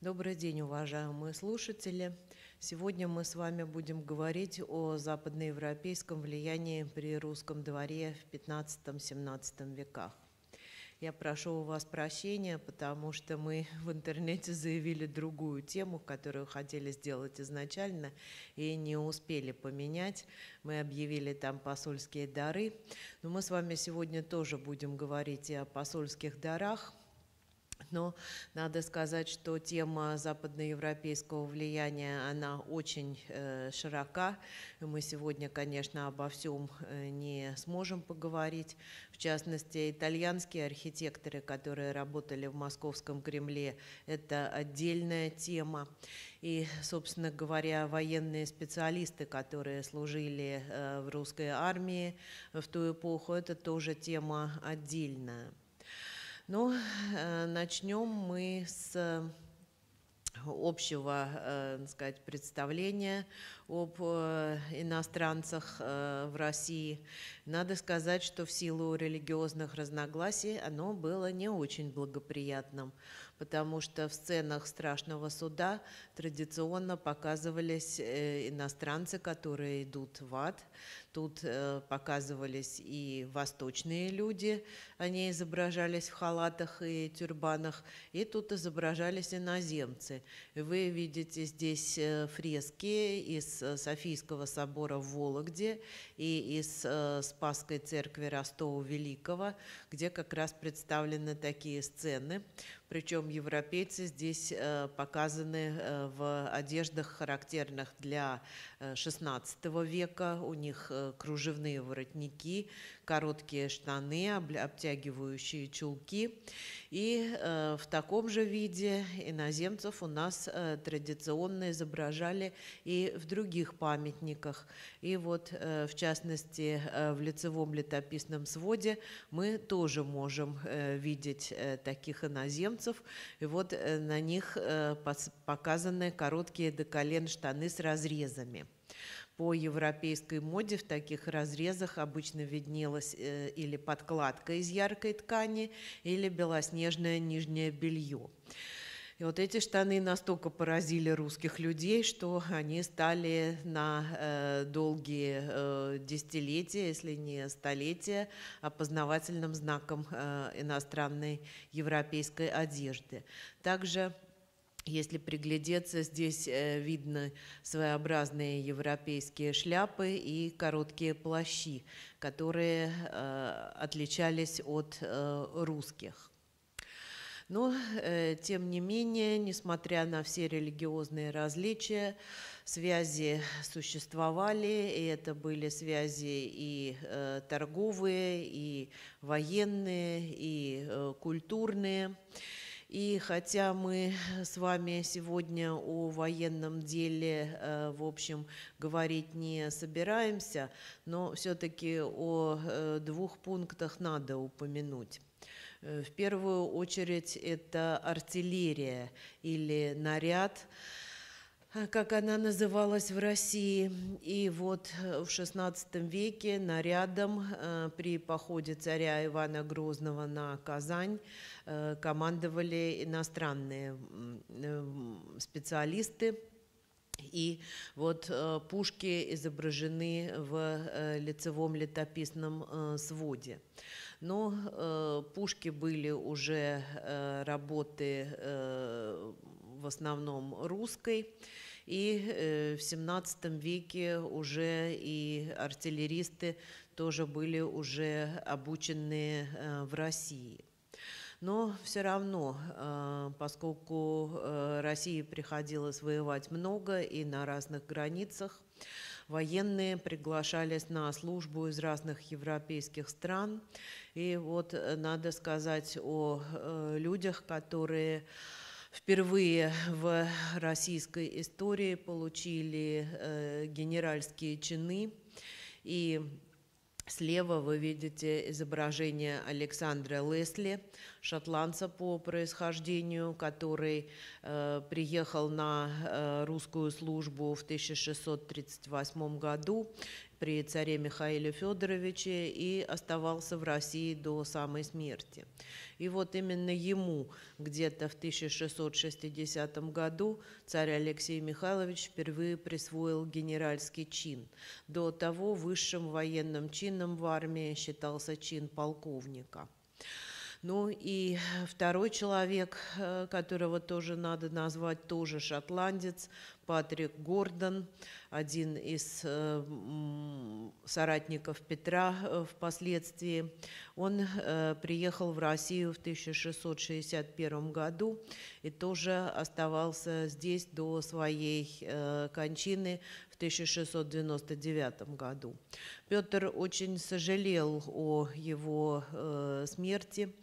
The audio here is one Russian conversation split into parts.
Добрый день, уважаемые слушатели. Сегодня мы с вами будем говорить о западноевропейском влиянии при русском дворе в 15-17 веках. Я прошу у вас прощения, потому что мы в интернете заявили другую тему, которую хотели сделать изначально и не успели поменять. Мы объявили там посольские дары. Но мы с вами сегодня тоже будем говорить и о посольских дарах, но надо сказать, что тема западноевропейского влияния, она очень э, широка. Мы сегодня, конечно, обо всем э, не сможем поговорить. В частности, итальянские архитекторы, которые работали в Московском Кремле, это отдельная тема. И, собственно говоря, военные специалисты, которые служили э, в русской армии в ту эпоху, это тоже тема отдельная. Ну, э, начнем мы с э, общего, э, так сказать, представления об иностранцах в России. Надо сказать, что в силу религиозных разногласий оно было не очень благоприятным, потому что в сценах страшного суда традиционно показывались иностранцы, которые идут в ад, Тут э, показывались и восточные люди, они изображались в халатах и тюрбанах, и тут изображались иноземцы. Вы видите здесь э, фрески из э, Софийского собора в Вологде и из Спасской церкви Ростова Великого, где как раз представлены такие сцены. Причем европейцы здесь показаны в одеждах, характерных для XVI э, века, у них э, кружевные воротники, короткие штаны, обтягивающие чулки. И э, в таком же виде иноземцев у нас э, традиционно изображали и в других памятниках. И вот, э, в частности, э, в лицевом летописном своде мы тоже можем э, видеть э, таких иноземцев. И вот э, на них э, показаны короткие до колен штаны с разрезами по европейской моде в таких разрезах обычно виднелась э, или подкладка из яркой ткани, или белоснежное нижнее белье. И вот эти штаны настолько поразили русских людей, что они стали на э, долгие э, десятилетия, если не столетия, опознавательным знаком э, иностранной европейской одежды. Также если приглядеться, здесь э, видно своеобразные европейские шляпы и короткие плащи, которые э, отличались от э, русских. Но, тем не менее, несмотря на все религиозные различия, связи существовали, и это были связи и торговые, и военные, и культурные. И хотя мы с вами сегодня о военном деле, э, в общем, говорить не собираемся, но все-таки о э, двух пунктах надо упомянуть. Э, в первую очередь это артиллерия или наряд, а как она называлась в России. И вот э, в XVI веке нарядом э, при походе царя Ивана Грозного на Казань э, командовали иностранные специалисты. И вот пушки изображены в лицевом летописном своде. Но пушки были уже работы в основном русской. И э, в 17 веке уже и артиллеристы тоже были уже обучены э, в России. Но все равно, э, поскольку России приходилось воевать много и на разных границах, военные приглашались на службу из разных европейских стран. И вот надо сказать о людях, которые впервые в российской истории получили э, генеральские чины. И слева вы видите изображение Александра Лесли, шотландца по происхождению, который э, приехал на э, русскую службу в 1638 году при царе Михаиле Федоровиче и оставался в России до самой смерти. И вот именно ему где-то в 1660 году царь Алексей Михайлович впервые присвоил генеральский чин. До того высшим военным чином в армии считался чин полковника. Ну и второй человек, э, которого тоже надо назвать, тоже шотландец, Патрик Гордон, один из э, соратников Петра э, впоследствии. Он э, приехал в Россию в 1661 году и тоже оставался здесь до своей кончины в 1699 году. Петр очень сожалел о его смерти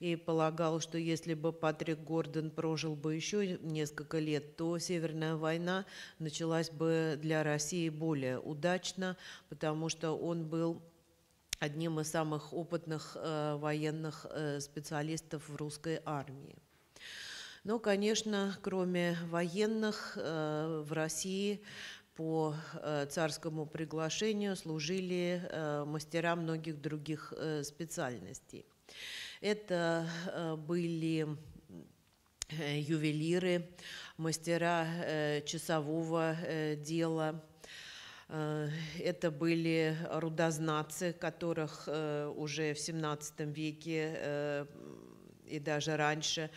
и полагал, что если бы Патрик Гордон прожил бы еще несколько лет, то Северная война началась бы для России более удачно, потому что он был одним из самых опытных э, военных э, специалистов в русской армии. Но, конечно, кроме военных, э, в России по царскому приглашению служили мастера многих других специальностей. Это э, были э, ювелиры, мастера э, часового дела, это были рудознатцы, которых уже в XVII веке и даже раньше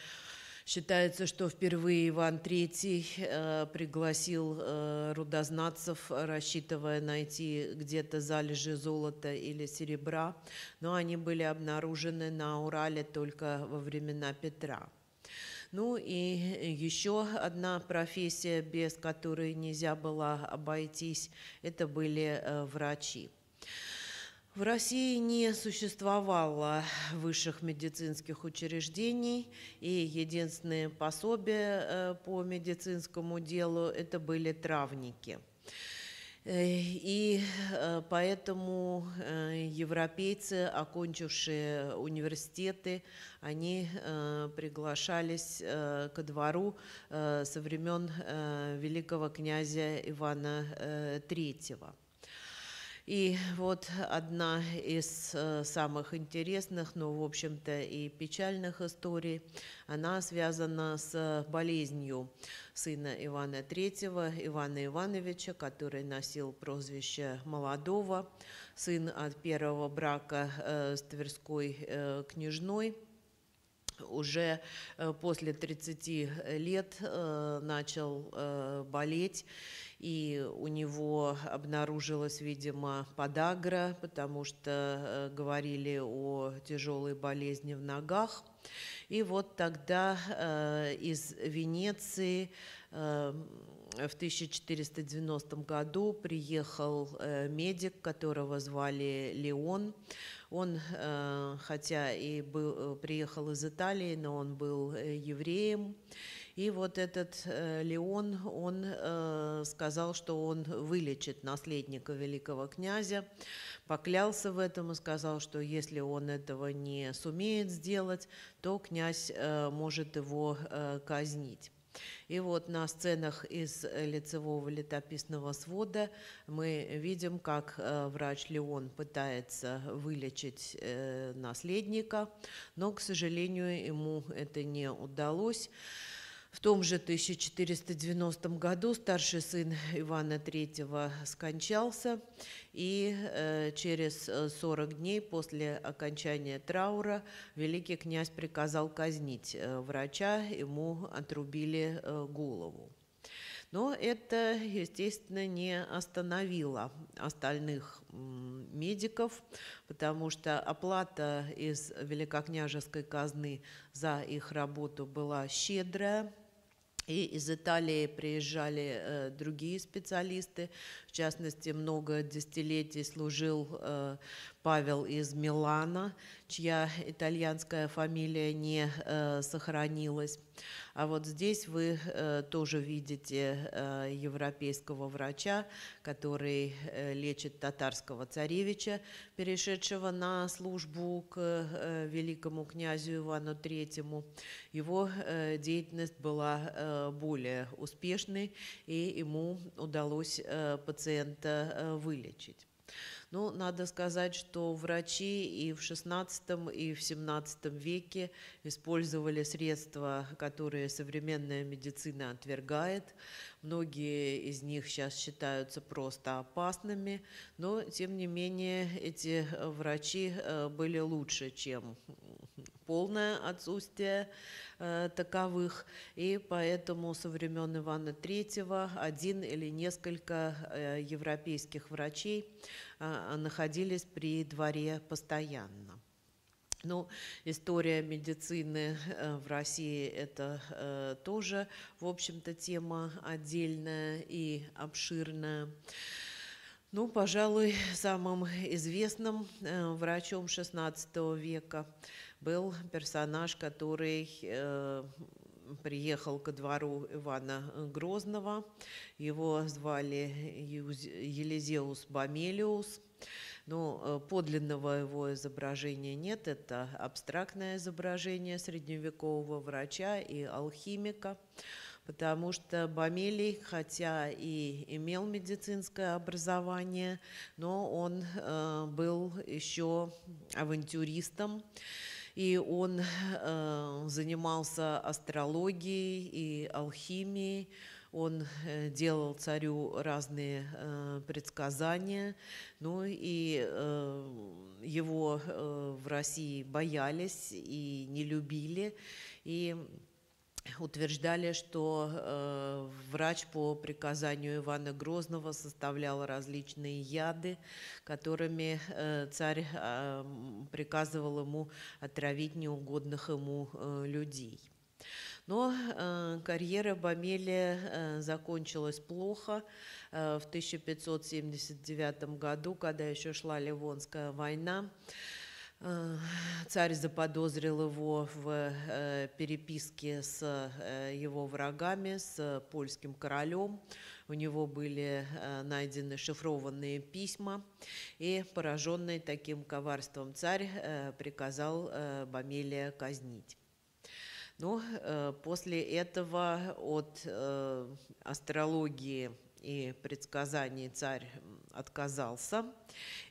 Считается, что впервые Иван III э, пригласил э, рудознатцев, рассчитывая найти где-то залежи золота или серебра, но они были обнаружены на Урале только во времена Петра. Ну и еще одна профессия, без которой нельзя было обойтись, это были э, врачи. В России не существовало высших медицинских учреждений, и единственные пособия э, по медицинскому делу это были травники. Э, и э, поэтому европейцы, окончившие университеты, они приглашались ко двору со времен великого князя Ивана III. И вот одна из э, самых интересных, но, в общем-то, и печальных историй, она связана с болезнью сына Ивана III, Ивана Ивановича, который носил прозвище «Молодого», сын от первого брака э, с Тверской э, княжной уже после 30 лет начал болеть и у него обнаружилась, видимо, подагра, потому что э, говорили о тяжелой болезни в ногах. И вот тогда э, из Венеции э, в 1490 году приехал э, медик, которого звали Леон. Он, э, хотя и был, э, приехал из Италии, но он был евреем. И вот этот э, Леон, он э, сказал, что он вылечит наследника великого князя, поклялся в этом и сказал, что если он этого не сумеет сделать, то князь э, может его казнить. И вот на сценах из лицевого летописного свода мы видим, как врач Леон пытается вылечить наследника, но, к сожалению, ему это не удалось. В том же 1490 году старший сын Ивана III скончался, и э, через 40 э, дней после окончания траура великий князь приказал казнить э, врача, ему отрубили голову. Но это, естественно, не остановило остальных медиков, потому что оплата из великокняжеской казны за их работу была щедрая, и из Италии приезжали э, другие специалисты, в частности, много десятилетий служил э, Павел из Милана, чья итальянская фамилия не э, сохранилась. А вот здесь вы э, тоже видите европейского врача, который лечит татарского царевича, перешедшего на службу к великому князю Ивану Третьему. Его деятельность была более успешной, и ему удалось подтвердить пациента э, вылечить. Ну, надо сказать, что врачи и в XVI, и в XVII веке использовали средства, которые современная медицина отвергает. Многие из них сейчас считаются просто опасными, но, тем не менее, эти э, врачи э, были лучше, чем полное отсутствие э, таковых, и поэтому со времен Ивана III один или несколько э, европейских врачей э, находились при дворе постоянно. Ну, история медицины в России – это тоже, в общем-то, тема отдельная и обширная. Ну, пожалуй, самым известным врачом XVI века был персонаж, который э, приехал ко двору Ивана Грозного. Его звали Елизеус Бамелиус. Но э, подлинного его изображения нет. Это абстрактное изображение средневекового врача и алхимика потому что Бамелий, хотя и имел медицинское образование, но он э, был еще авантюристом, и он э, занимался астрологией и алхимией, он э, делал царю разные э, предсказания, ну и э, его э, в России боялись и не любили, и утверждали, что э, врач по приказанию Ивана Грозного составлял различные яды, которыми э, царь э, приказывал ему отравить неугодных ему э, людей. Но э, карьера Бамели э, закончилась плохо. Э, в 1579 году, когда еще шла Ливонская война, э, Э, царь заподозрил его в э, переписке с э, его врагами, с польским королем. У него были найдены шифрованные письма, и пораженный таким коварством царь приказал Бамелия казнить. Но ну, после этого от астрологии и предсказаний царь отказался.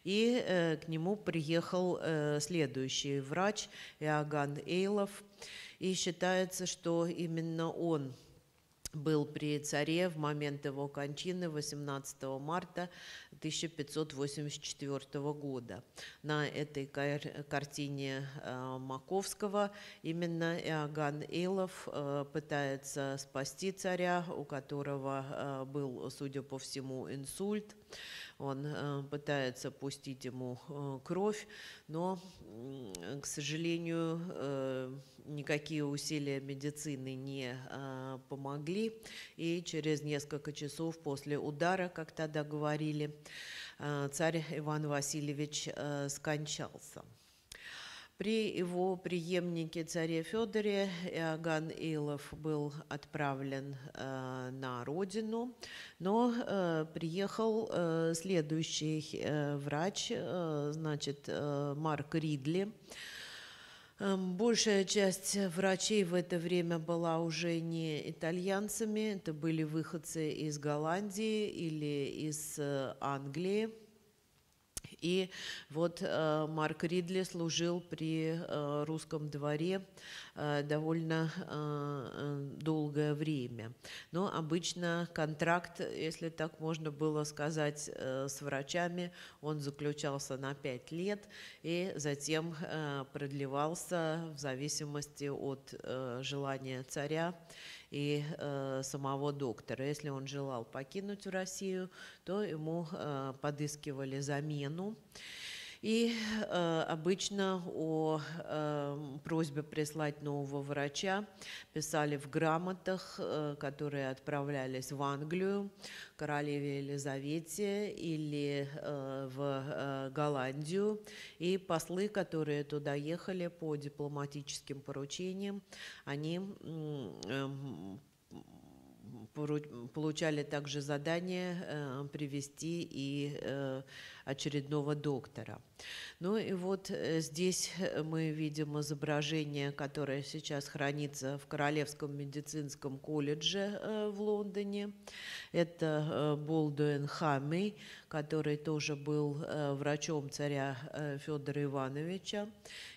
И э, к нему приехал э, следующий врач Иоганн Эйлов. И считается, что именно он был при царе в момент его кончины 18 марта 1584 года. На этой кар картине э, Маковского именно Иоганн Эйлов э, пытается спасти царя, у которого э, был, судя по всему, инсульт он э, пытается пустить ему э, кровь, но, к сожалению, э, никакие усилия медицины не помогли, и через несколько часов после удара, как тогда говорили, царь Иван Васильевич скончался. При его преемнике царе Федоре Иоганн Илов был отправлен э, на родину, но э, приехал э, следующий э, врач, э, значит, э, Марк Ридли. Эм, большая часть врачей в это время была уже не итальянцами, это были выходцы из Голландии или из э, Англии. И вот э, Марк Ридли служил при э, русском дворе э, довольно э, э, долгое время. Но обычно контракт, если так можно было сказать, э, с врачами, он заключался на пять лет и затем продлевался в зависимости от желания царя и э, самого доктора. Если он желал покинуть Россию, то ему э, подыскивали замену. И э, обычно о э, просьбе прислать нового врача писали в грамотах, э, которые отправлялись в Англию, королеве Елизавете или э, в э, Голландию. И послы, которые туда ехали по дипломатическим поручениям, они э, получали также задание э, привести и э, очередного доктора. Ну и вот э, здесь мы видим изображение, которое сейчас хранится в Королевском медицинском колледже в Лондоне. Это Болдуэн Хамми, который тоже был врачом царя Федора Ивановича.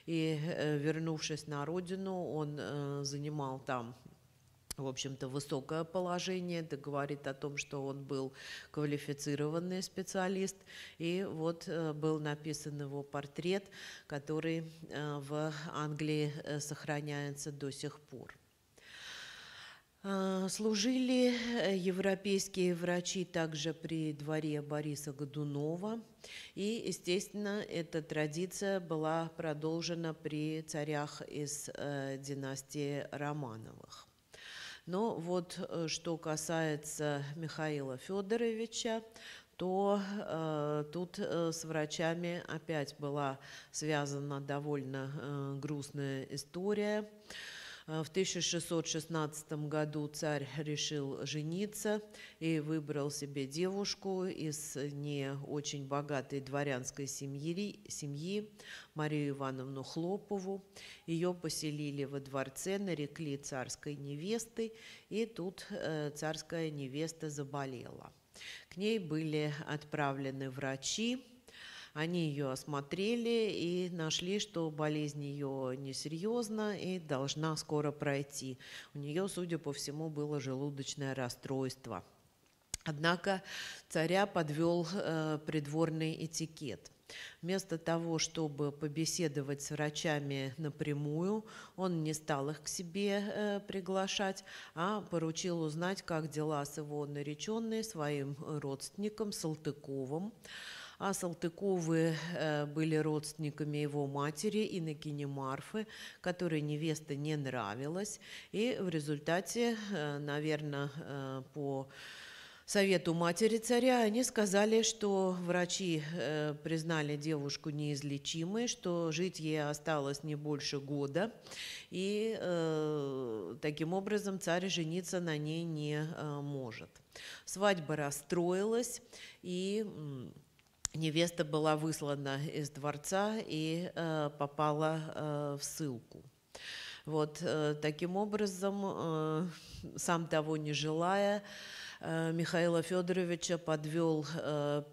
И вернувшись на родину, он занимал там в общем-то, высокое положение. Это говорит о том, что он был квалифицированный специалист. И вот э, был написан его портрет, который э, в Англии э, сохраняется до сих пор. Служили европейские врачи также при дворе Бориса Годунова. И, естественно, эта традиция была продолжена при царях из династии Романовых. Но вот э, что касается Михаила Федоровича, то э, тут э, с врачами опять была связана довольно э, грустная история. Э, в 1616 году царь решил жениться и выбрал себе девушку из не очень богатой дворянской семьи, семьи Марию Ивановну Хлопову. Ее поселили во дворце, нарекли царской невестой, и тут э, царская невеста заболела. К ней были отправлены врачи, они ее осмотрели и нашли, что болезнь ее несерьезна и должна скоро пройти. У нее, судя по всему, было желудочное расстройство. Однако царя подвел э, придворный этикет. Вместо того, чтобы побеседовать с врачами напрямую, он не стал их к себе э, приглашать, а поручил узнать, как дела с его нареченной своим родственником Салтыковым а Салтыковы э, были родственниками его матери Иннокене Марфы, которой невеста не нравилась. И в результате, э, наверное, э, по совету матери царя, они сказали, что врачи признали девушку неизлечимой, что жить ей осталось не больше года, и таким образом царь жениться на ней не может. Свадьба расстроилась, и невеста была выслана из дворца и э, попала э, в ссылку. Вот э, таким образом, э, сам того не желая, э, Михаила Федоровича подвел э,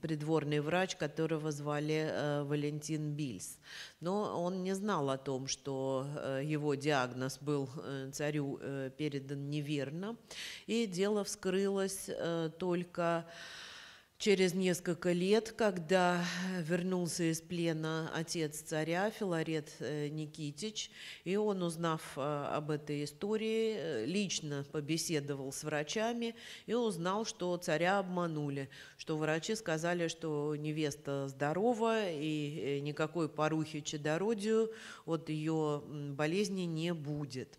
придворный врач, которого звали э, Валентин Бильс. Но он не знал о том, что э, его диагноз был э, царю э, передан неверно, и дело вскрылось э, только... Через несколько лет, когда вернулся из плена отец царя Филарет э, Никитич, и он, узнав э, об этой истории, э, лично побеседовал с врачами и узнал, что царя обманули, что врачи сказали, что невеста здорова и никакой порухи чадородию от ее болезни не будет.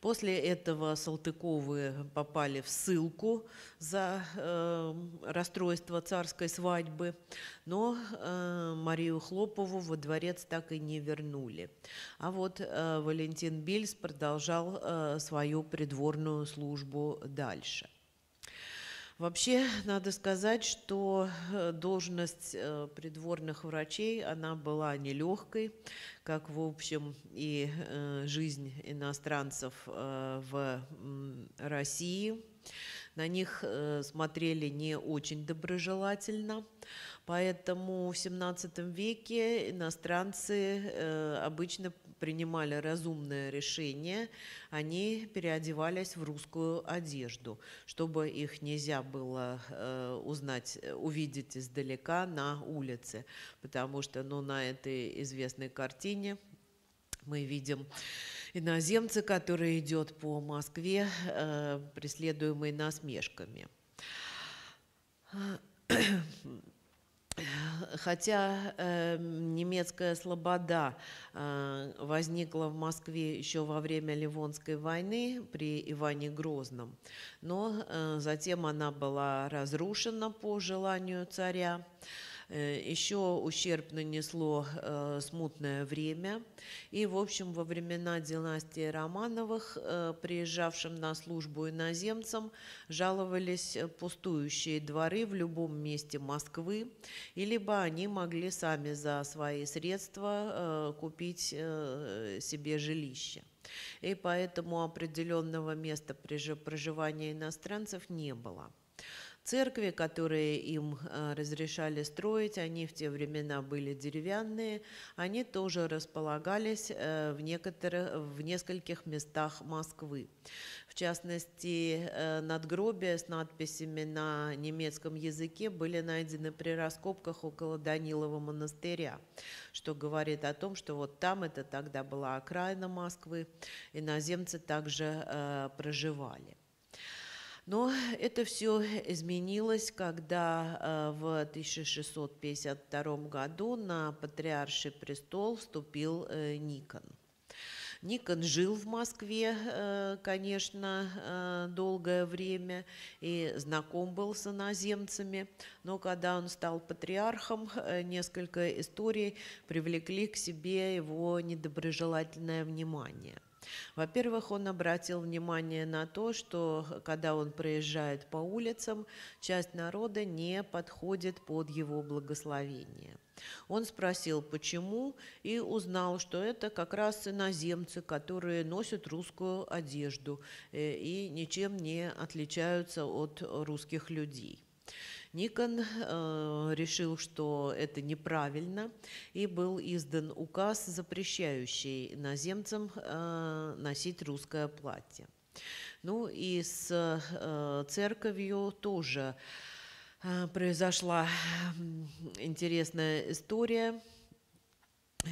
После этого Салтыковы попали в ссылку за э, расстройство царской свадьбы, но э, Марию Хлопову во дворец так и не вернули. А вот э, Валентин Бильс продолжал э, свою придворную службу дальше. Вообще, надо сказать, что э, должность э, придворных врачей, она была нелегкой, как, в общем, и э, жизнь иностранцев в России. На них смотрели не очень доброжелательно, поэтому в XVII веке иностранцы обычно принимали разумное решение, они переодевались в русскую одежду, чтобы их нельзя было э, узнать, э, увидеть издалека на улице, потому что ну, на этой известной картине мы видим иноземца, который идет по Москве, э, преследуемый насмешками. Хотя э, немецкая слобода э, возникла в Москве еще во время Ливонской войны при Иване Грозном, но э, затем она была разрушена по желанию царя. Э, Э, Еще ущерб нанесло э, смутное время. И, в общем, во времена династии Романовых э, приезжавшим на службу иноземцам жаловались пустующие дворы в любом месте Москвы, и либо они могли сами за свои средства купить себе жилище. И поэтому определенного места проживания иностранцев не было церкви, которые им э, разрешали строить, они в те времена были деревянные, они тоже располагались э, в, некоторых, в нескольких местах Москвы. В частности, э, надгробия с надписями на немецком языке были найдены при раскопках около Данилова монастыря, что говорит о том, что вот там это тогда была окраина Москвы, иноземцы также проживали. Но это все изменилось, когда э, в 1652 году на патриарший престол вступил э, Никон. Никон жил в Москве, э, конечно, долгое время и знаком был с иноземцами, но когда он стал патриархом, несколько историй привлекли к себе его недоброжелательное внимание – во-первых, он обратил внимание на то, что когда он проезжает по улицам, часть народа не подходит под его благословение. Он спросил, почему, и узнал, что это как раз иноземцы, которые носят русскую одежду э, и ничем не отличаются от русских людей. Никон э, решил, что это неправильно, и был издан указ, запрещающий наземцам э, носить русское платье. Ну и с э, церковью тоже э, произошла интересная история.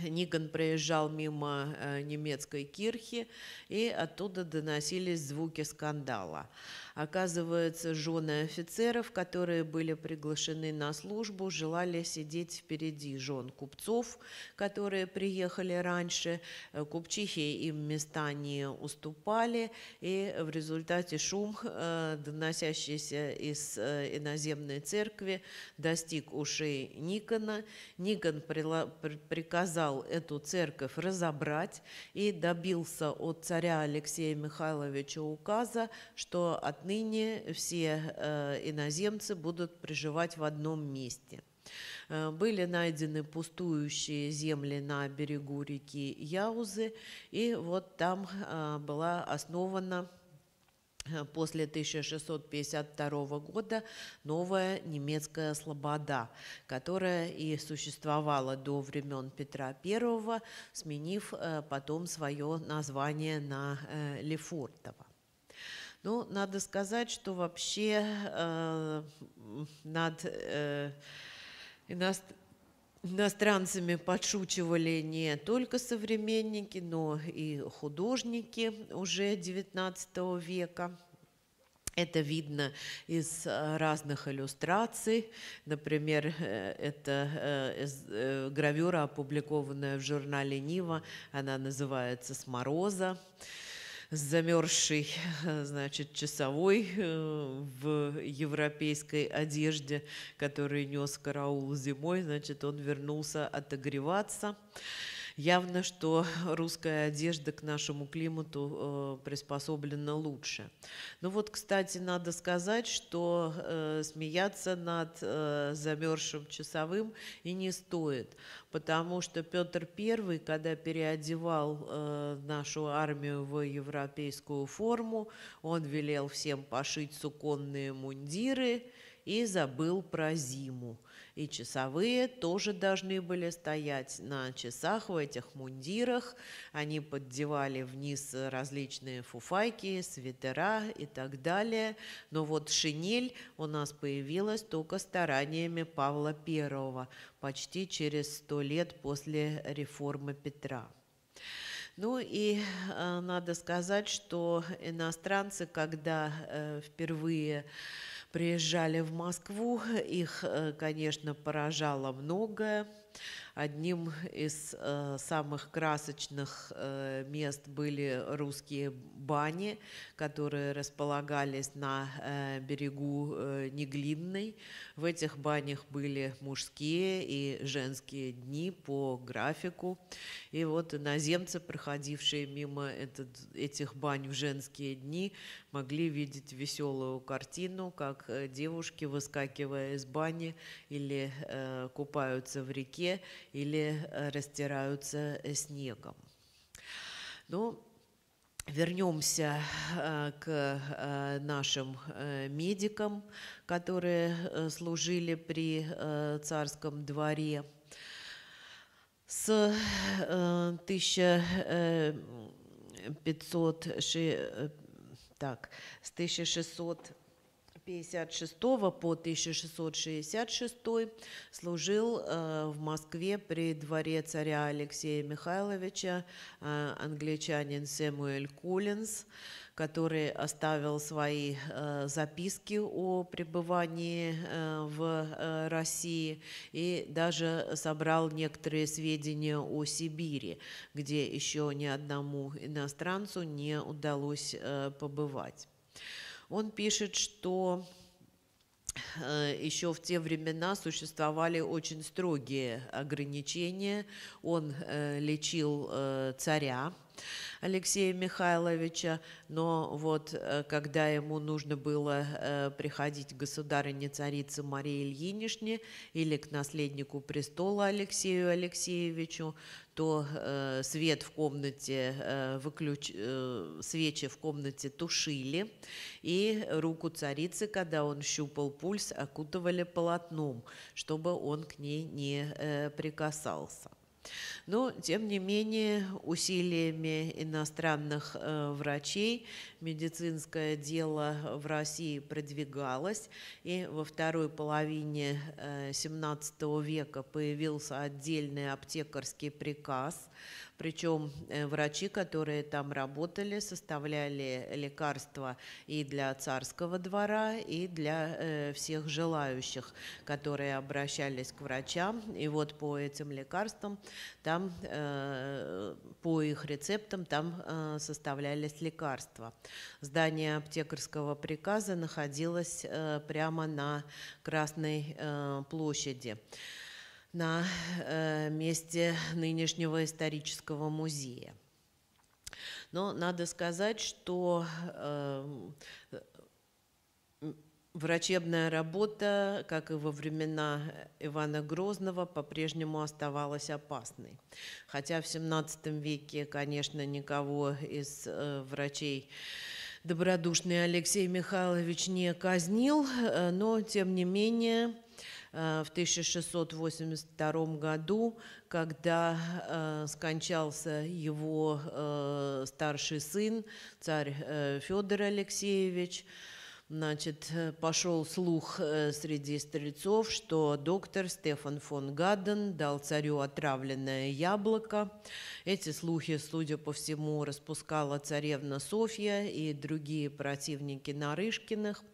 Ниган проезжал мимо э, немецкой кирхи, и оттуда доносились звуки скандала. Оказывается, жены офицеров, которые были приглашены на службу, желали сидеть впереди жен купцов, которые приехали раньше. Э, купчихи им места не уступали, и в результате шум, э, доносящийся из э, иноземной церкви, достиг ушей Никона. Никон приказал эту церковь разобрать и добился от царя Алексея Михайловича указа, что от отныне все э, иноземцы будут проживать в одном месте. Э, были найдены пустующие земли на берегу реки Яузы, и вот там э, была основана после 1652 года новая немецкая слобода, которая и существовала до времен Петра I, сменив потом свое название на Лефортово. Ну, надо сказать, что вообще э, над э, Иностранцами подшучивали не только современники, но и художники уже XIX века. Это видно из э, разных иллюстраций. Например, э, это э, гравюра, опубликованная в журнале «Нива». Она называется «Смороза» замерзший, значит, часовой э, в европейской одежде, который нес караул зимой, значит, он вернулся отогреваться. Явно, что русская одежда к нашему климату э, приспособлена лучше. Ну вот, кстати, надо сказать, что э, смеяться над э, замерзшим часовым и не стоит, потому что Петр I, когда переодевал нашу армию в европейскую форму, он велел всем пошить суконные мундиры и забыл про зиму и часовые тоже должны были стоять на часах в этих мундирах. Они поддевали вниз различные фуфайки, свитера и так далее. Но вот шинель у нас появилась только стараниями Павла I, почти через сто лет после реформы Петра. Ну и э, надо сказать, что иностранцы, когда э, впервые приезжали в Москву, их, э, конечно, поражало многое. Одним из э, самых красочных э, мест были русские бани, которые располагались на э, берегу э, Неглинной. В этих банях были мужские и женские дни по графику. И вот иноземцы, проходившие мимо этот, этих бань в женские дни, могли видеть веселую картину, как э, девушки, выскакивая из бани или э, купаются в реке, или э, растираются э, снегом. Но ну, вернемся э, к нашим медикам, которые служили при царском дворе. С 1500 так, с 1600 56 по 1666 служил э, в Москве при дворе царя Алексея Михайловича э, англичанин Сэмуэль Кулинс, который оставил свои э, записки о пребывании в России и даже собрал некоторые сведения о Сибири, где еще ни одному иностранцу не удалось побывать. Он пишет, что э, еще в те времена существовали очень строгие ограничения. Он э, лечил э, царя, Алексея Михайловича, но вот э, когда ему нужно было э, приходить к государыне царице Марии Ильинишне или к наследнику престола Алексею Алексеевичу, то э, свет в комнате э, выключ... свечи в комнате тушили, и руку царицы, когда он щупал пульс, окутывали полотном, чтобы он к ней не прикасался. Но, тем не менее, усилиями иностранных э, врачей медицинское дело в России продвигалось, и во второй половине XVII э, века появился отдельный аптекарский приказ – причем э, врачи, которые там работали, составляли лекарства и для царского двора, и для э, всех желающих, которые обращались к врачам. И вот по этим лекарствам, там, э, по их рецептам, там составлялись лекарства. Здание аптекарского приказа находилось прямо на Красной площади на э, месте нынешнего исторического музея. Но надо сказать, что эм, Врачебная работа, как и во времена Ивана Грозного, по-прежнему оставалась опасной. Хотя в XVII веке, конечно, никого из э, врачей добродушный Алексей Михайлович не казнил, э, но, тем не менее, Э, в 1682 году, когда э, скончался его э, старший сын, царь Федор Алексеевич. Значит, пошел слух среди стрельцов, что доктор Стефан фон Гаден дал царю отравленное яблоко. Эти слухи, судя по всему, распускала царевна Софья и другие противники Нарышкиных.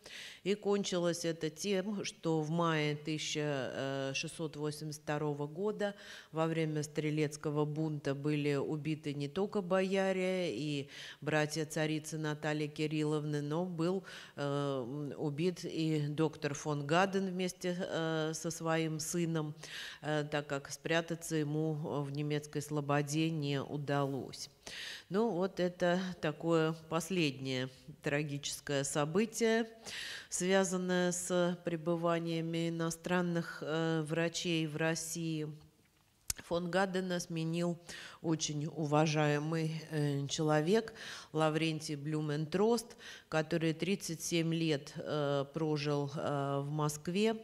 И кончилось это тем, что в мае 1682 э, года во время стрелецкого бунта были убиты не только бояре и братья царицы Натальи Кирилловны, но был э, убит и доктор фон Гаден вместе э, со своим сыном, э, так как спрятаться ему в немецкой слободе не удалось. Ну вот это такое последнее трагическое событие, связанное с пребываниями иностранных э, врачей в России. Фон Гадена сменил очень уважаемый э, человек Лаврентий Блюментрост, который 37 лет э, прожил э, в Москве.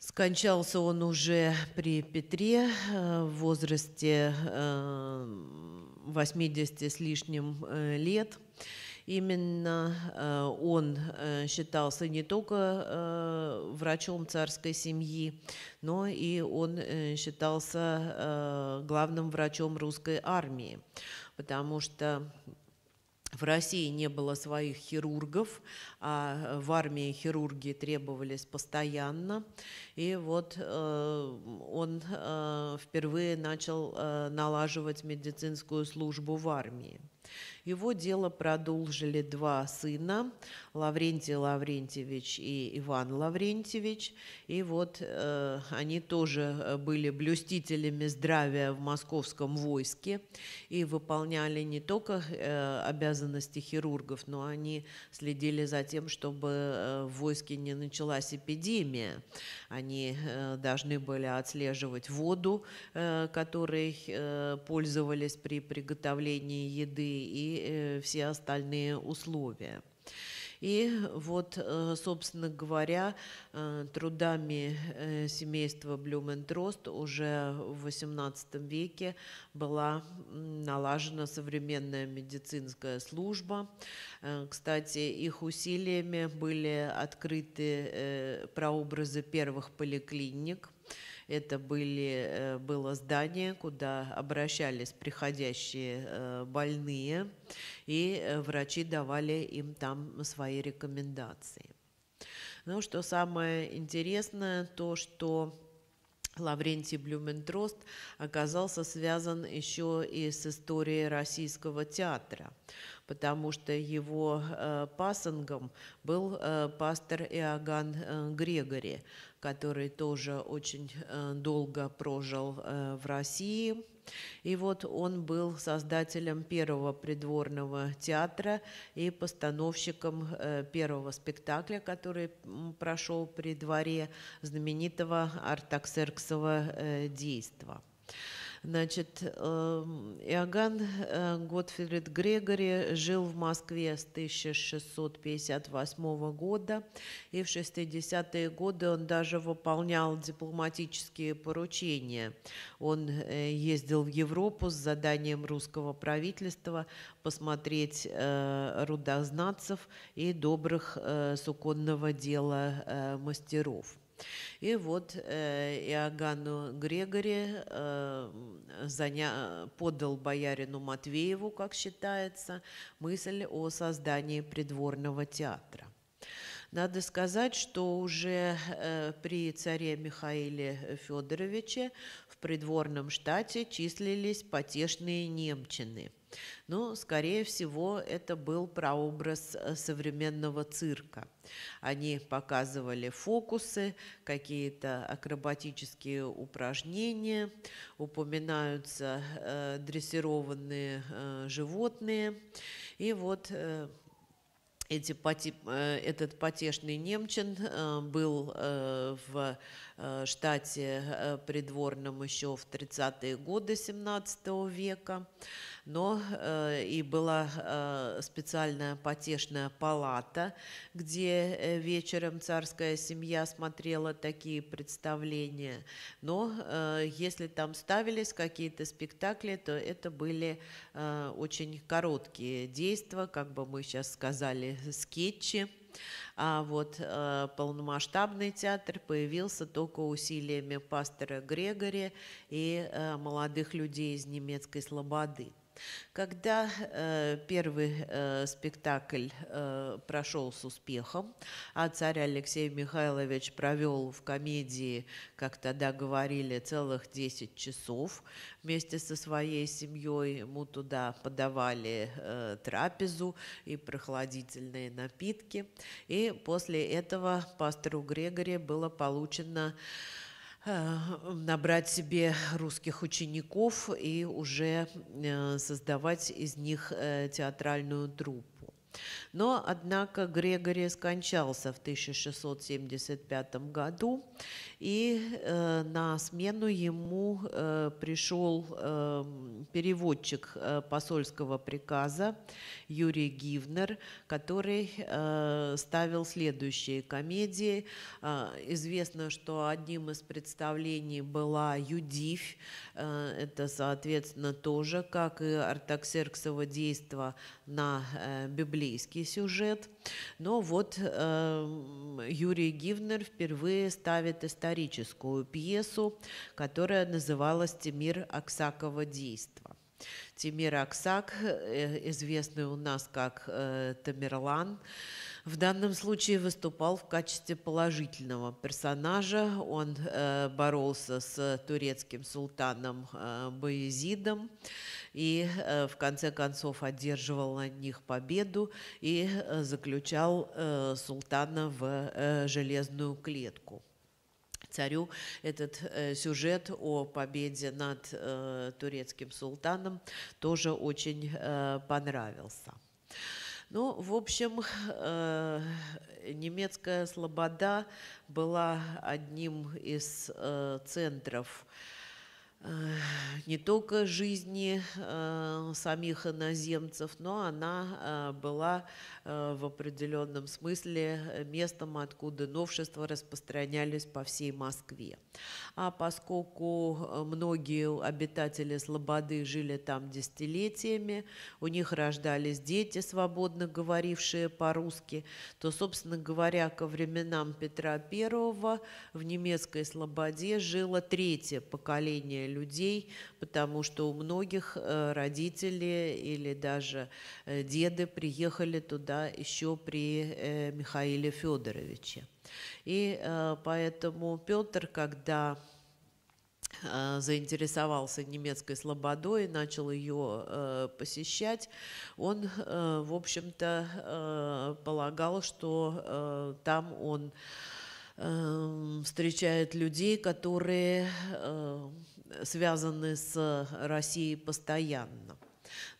Скончался он уже при Петре э, в возрасте э, 80 с лишним э, лет. Именно э, он э, считался не только врачом царской семьи, но и он считался главным врачом русской армии, потому что в России не было своих хирургов, а э, в армии хирурги требовались постоянно. И вот э, он э, впервые начал э, налаживать медицинскую службу в армии. Его дело продолжили два сына, Лаврентий Лаврентьевич и Иван Лаврентьевич. И вот э, они тоже э, были блюстителями здравия в московском войске и выполняли не только э, обязанности хирургов, но они следили за тем, чтобы э, в войске не началась эпидемия. Они э, должны были отслеживать воду, э, которой э, пользовались при приготовлении еды, и Э, все остальные условия. И вот, э, собственно говоря, э, трудами семейства Блюментрост уже в XVIII веке была налажена современная медицинская служба. Кстати, их усилиями были открыты прообразы первых поликлиник это были, э, было здание, куда обращались приходящие э, больные, и э, врачи давали им там свои рекомендации. Ну, что самое интересное, то, что Лаврентий Блюментрост оказался связан еще и с историей российского театра, потому что его э, пасангом был э, пастор Иоганн э, Грегори, который тоже очень э, долго прожил э, в России. И вот он был создателем первого придворного театра и постановщиком э, первого спектакля, который прошел при дворе знаменитого Артаксерксова действа. Значит, эм, Иоганн э, Готфрид Грегори жил в Москве с 1658 года, и в 60-е годы он даже выполнял дипломатические поручения. Он э, ездил в Европу с заданием русского правительства посмотреть э, рудознатцев и добрых суконного дела мастеров. И вот э, Иоганну Грегори э, заня... подал боярину Матвееву, как считается, мысль о создании придворного театра. Надо сказать, что уже э, при царе Михаиле Федоровиче в придворном штате числились потешные немчины – но, скорее всего, это был прообраз э, современного цирка. Они показывали фокусы, какие-то акробатические упражнения, упоминаются э, дрессированные э, животные. И вот э, эти, э, этот потешный немчин э, был в Э, штате э, придворном еще в 30-е годы 17 века, но э, и была специальная потешная палата, где вечером царская семья смотрела такие представления. Но если там ставились какие-то спектакли, то это были очень короткие действия, как бы мы сейчас сказали, скетчи а вот э, полномасштабный театр появился только усилиями пастора Грегори и э, молодых людей из немецкой слободы. Когда э, первый э, спектакль э, прошел с успехом, а царь Алексей Михайлович провел в комедии, как тогда говорили, целых 10 часов вместе со своей семьей. Ему туда подавали э, трапезу и прохладительные напитки. И после этого пастору Грегори было получено Э, набрать себе русских учеников и уже э, создавать из них э, театральную труппу. Но, однако, Грегори скончался в 1675 году, и э, на смену ему э, пришел э, переводчик э, посольского приказа Юрий Гивнер, который э, ставил следующие комедии. Э, известно, что одним из представлений была «Юдивь». Э, это, соответственно, тоже, как и «Артаксерксово действо» на э, библейский сюжет – но вот э, Юрий Гивнер впервые ставит историческую пьесу, которая называлась «Тимир Аксакова действа». Тимир Аксак, э, известный у нас как э, Тамерлан, э, в данном случае выступал в качестве положительного персонажа. Он э, боролся с турецким султаном э, Баязидом и э, в конце концов одерживал на них победу и э, заключал э, султана в э, железную клетку царю этот э, сюжет о победе над э, турецким султаном тоже очень э, понравился. Ну, в общем, э, немецкая слобода была одним из э, центров э, не только жизни самих иноземцев, но она была Э, в определенном смысле э, местом, откуда новшества распространялись по всей Москве. А поскольку э, многие обитатели Слободы жили там десятилетиями, у них рождались дети, свободно говорившие по-русски, то, собственно говоря, ко временам Петра I в немецкой Слободе жило третье поколение людей, потому что у многих родители или даже деды приехали туда да, еще при э, Михаиле Федоровиче. И э, поэтому Петр, когда э, заинтересовался немецкой слободой, начал ее э, посещать, он, э, в общем-то, э, полагал, что там он встречает людей, которые связаны с Россией постоянно.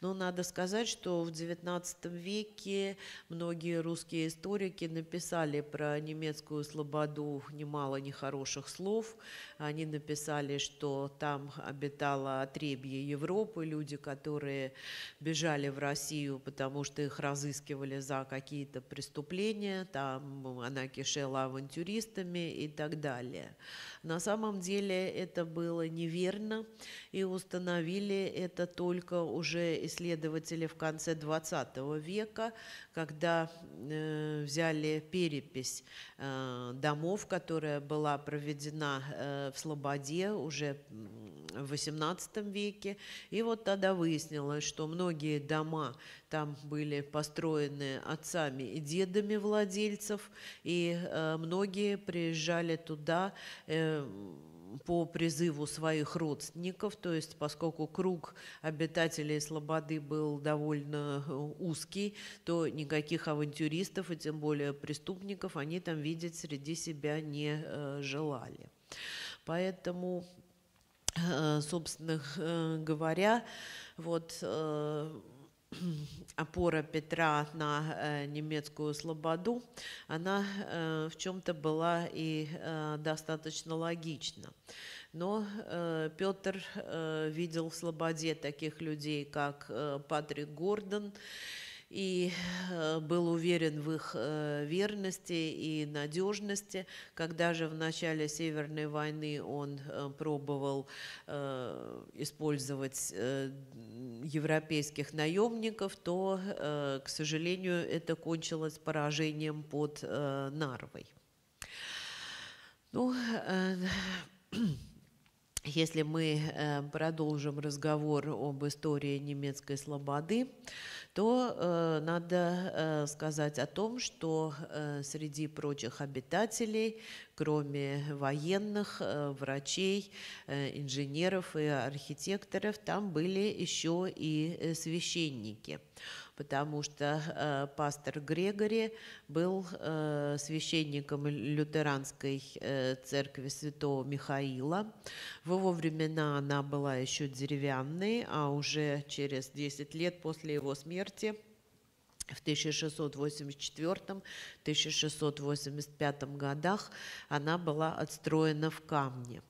Но надо сказать, что в XIX веке многие русские историки написали про немецкую слободу немало нехороших слов. Они написали, что там обитало отребье Европы, люди, которые бежали в Россию, потому что их разыскивали за какие-то преступления, там она кишела авантюристами и так далее. На самом деле это было неверно, и установили это только уже из исследователи в конце 20 века, когда э, взяли перепись э, домов, которая была проведена э, в Слободе уже в 18 веке. И вот тогда выяснилось, что многие дома там были построены отцами и дедами владельцев, и многие приезжали туда по призыву своих родственников, то есть поскольку круг обитателей Слободы был довольно э, узкий, то никаких авантюристов и тем более преступников они там видеть среди себя не э, желали. Поэтому, э, собственно говоря, вот опора Петра на э, немецкую слободу, она э, в чем-то была и э, достаточно логична. Но Петр видел в слободе таких людей, как Патрик Гордон, и э, был уверен в их э, верности и надежности. Когда же в начале Северной войны он э, пробовал использовать европейских наемников, то, к сожалению, это кончилось поражением под Нарвой. Ну, если мы продолжим разговор об истории немецкой слободы, то э, надо э, сказать о том, что э, среди прочих обитателей, кроме военных, э, врачей, э, инженеров и архитекторов, там были еще и э, священники потому что э, пастор Грегори был э, священником лютеранской э, церкви святого Михаила. В его времена она была еще деревянной, а уже через 10 лет после его смерти в 1684-1685 годах она была отстроена в камне.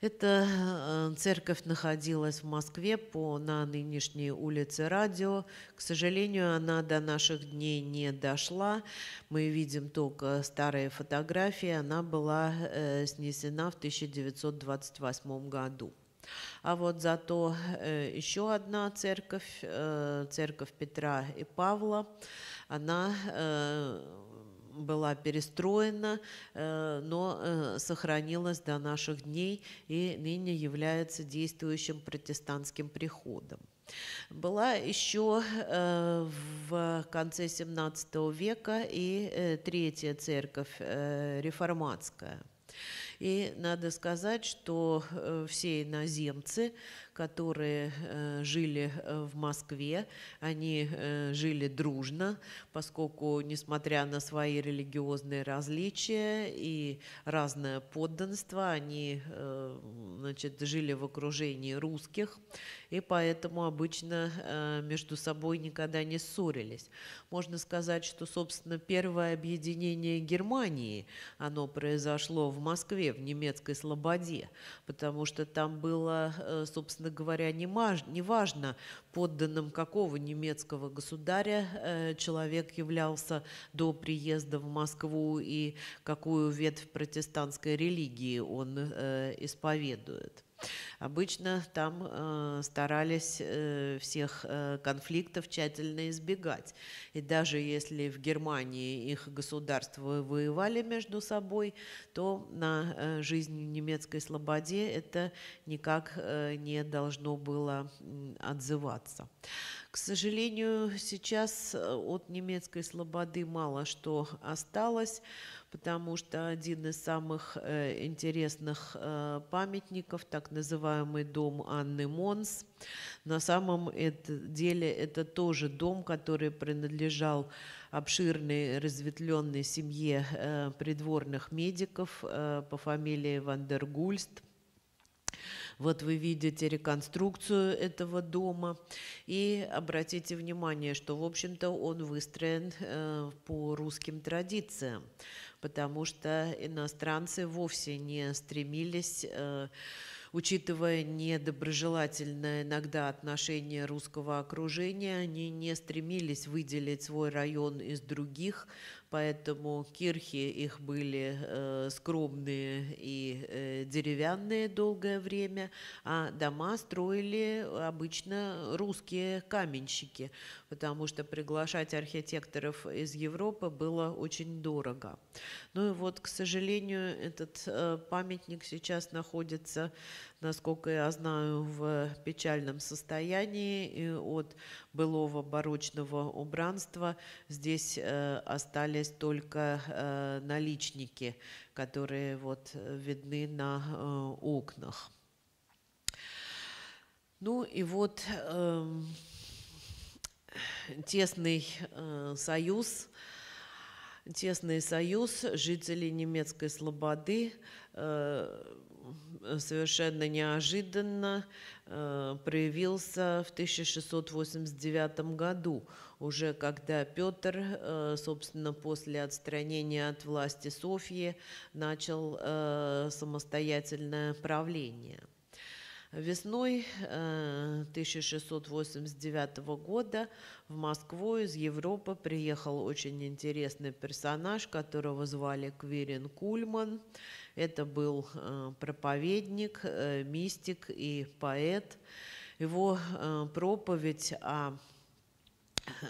Эта э, церковь находилась в Москве по, на нынешней улице Радио. К сожалению, она до наших дней не дошла. Мы видим только старые фотографии. Она была э, снесена в 1928 году. А вот зато э, еще одна церковь, э, церковь Петра и Павла, она была перестроена, э, но э, сохранилась до наших дней и ныне является действующим протестантским приходом. Была еще э, в конце XVII века и третья церковь реформатская. И надо сказать, что все иноземцы которые э, жили э, в Москве. Они э, жили дружно, поскольку, несмотря на свои религиозные различия и разное подданство, они значит, жили в окружении русских и поэтому обычно э, между собой никогда не ссорились. Можно сказать, что, собственно, первое объединение Германии, оно произошло в Москве, в немецкой Слободе, потому что там было, э, собственно говоря, неважно, подданным какого немецкого государя э, человек являлся до приезда в Москву и какую ветвь протестантской религии он исповедует. Обычно там э, старались э, всех э, конфликтов тщательно избегать. И даже если в Германии их государства воевали между собой, то на э, жизнь в немецкой слободе это никак э, не должно было э, отзываться. К сожалению, сейчас э, от немецкой слободы мало что осталось потому что один из самых э, интересных э, памятников, так называемый дом Анны Монс, на самом деле это тоже дом, который принадлежал обширной разветвленной семье э, придворных медиков по фамилии Вандергульст. Вот вы видите реконструкцию этого дома. И обратите внимание, что, в общем-то, он выстроен э, по русским традициям потому что иностранцы вовсе не стремились э, учитывая недоброжелательное иногда отношение русского окружения, они не стремились выделить свой район из других, поэтому кирхи их были э, скромные и э, деревянные долгое время, а дома строили обычно русские каменщики, потому что приглашать архитекторов из Европы было очень дорого. Ну и вот, к сожалению, этот э, памятник сейчас находится, насколько я знаю, в печальном состоянии, и от былого барочного убранства здесь остались остались только э, наличники, которые вот э, видны на э, окнах. Ну и вот э, тесный э, союз, тесный союз жителей немецкой слободы э, совершенно неожиданно э, проявился в 1689 году уже когда Петр, э, собственно, после отстранения от власти Софьи начал э, самостоятельное правление. Весной 1689 э, года в Москву из Европы приехал очень интересный персонаж, которого звали Квирин Кульман. Это был проповедник, мистик и поэт. Его проповедь о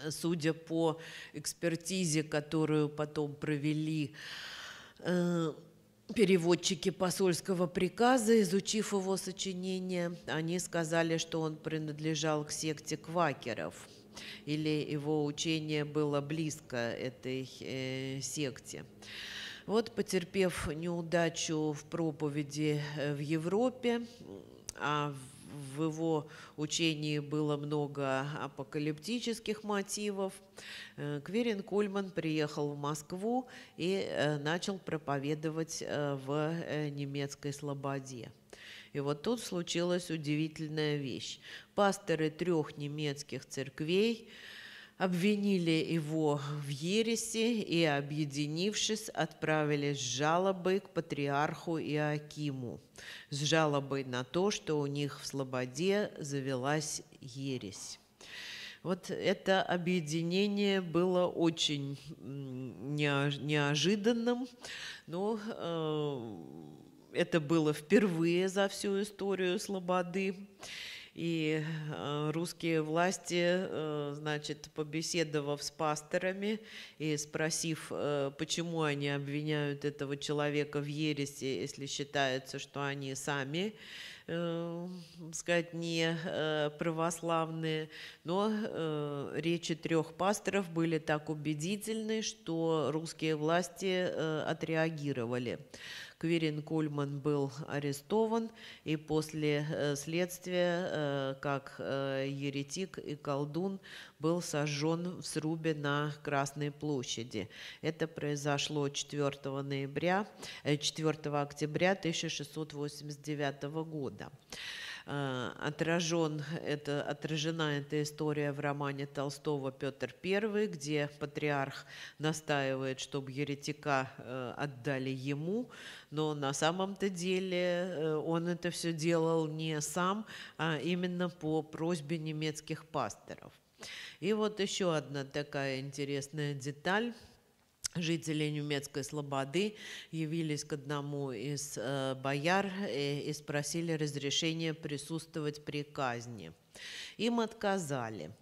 Э, судя по экспертизе, которую потом провели э, переводчики посольского приказа, изучив его сочинение, они сказали, что он принадлежал к секте квакеров или его учение было близко этой э, секте. Вот, потерпев неудачу в проповеди в Европе, а в в его учении было много апокалиптических мотивов. Э, Кверин Кольман приехал в Москву и э, начал проповедовать э, в немецкой слободе. И вот тут случилась удивительная вещь. Пасторы трех немецких церквей – обвинили его в ереси и, объединившись, отправились с жалобой к патриарху Иоакиму, с жалобой на то, что у них в Слободе завелась ересь. Вот это объединение было очень неожиданным, но э, это было впервые за всю историю Слободы. И э, русские власти, э, значит, побеседовав с пасторами и спросив, э, почему они обвиняют этого человека в ереси, если считается, что они сами сказать, не православные, но речи трех пасторов были так убедительны, что русские власти отреагировали. Кверин Кульман был арестован, и после э, следствия, э, как э, еретик и колдун, был сожжен в срубе на Красной площади. Это произошло 4 ноября, 4 октября 1689 года. Э, отражен, это, отражена эта история в романе Толстого «Петр I», где патриарх настаивает, чтобы еретика э, отдали ему, но на самом-то деле э, он это все делал не сам, а именно по просьбе немецких пасторов. И вот еще одна такая интересная деталь – жители немецкой слободы явились к одному из э, бояр и, и спросили разрешения присутствовать при казни. Им отказали –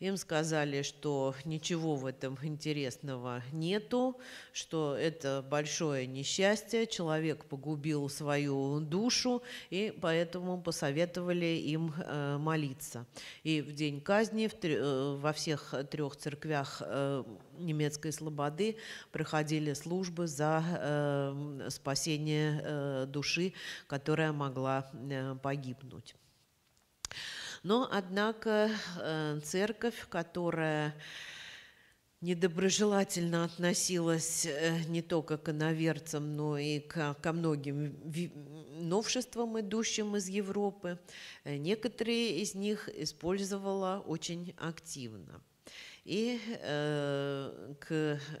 им сказали, что ничего в этом интересного нету, что это большое несчастье, человек погубил свою душу, и поэтому посоветовали им э, молиться. И в день казни в, э, во всех трех церквях э, немецкой слободы проходили службы за спасение души, которая могла погибнуть. Но, однако, э, церковь, которая недоброжелательно относилась э, не только к иноверцам, но и ко, ко многим новшествам, идущим из Европы. Э, некоторые из них использовала очень активно. И э, к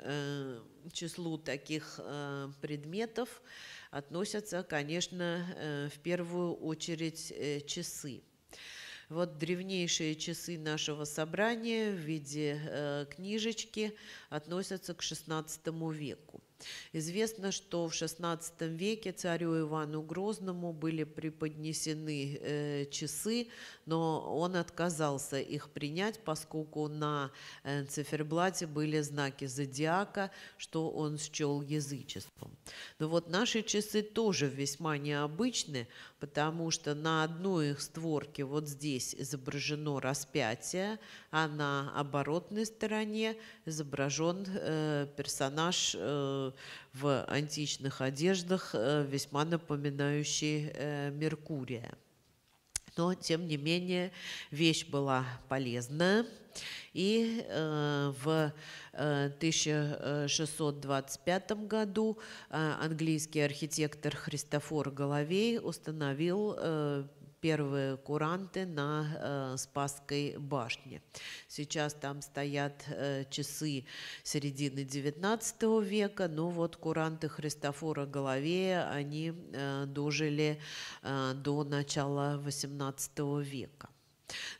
э, числу таких э, предметов относятся, конечно, э, в первую очередь э, часы. Вот древнейшие часы нашего собрания в виде э, книжечки относятся к XVI веку. Известно, что в XVI веке царю Ивану Грозному были преподнесены э, часы, но он отказался их принять, поскольку на э, циферблате были знаки зодиака, что он счел язычеством. Но вот наши часы тоже весьма необычны, потому что на одной их створке вот здесь изображено распятие, а на оборотной стороне изображен э, персонаж э, в античных одеждах, э, весьма напоминающий э, Меркурия. Но, тем не менее, вещь была полезная. И э, в 1625 э, году английский архитектор Христофор Головей установил первые куранты на э, Спасской башне. Сейчас там стоят э, часы середины XIX века, но вот куранты Христофора Головея, они э, дожили до начала XVIII века.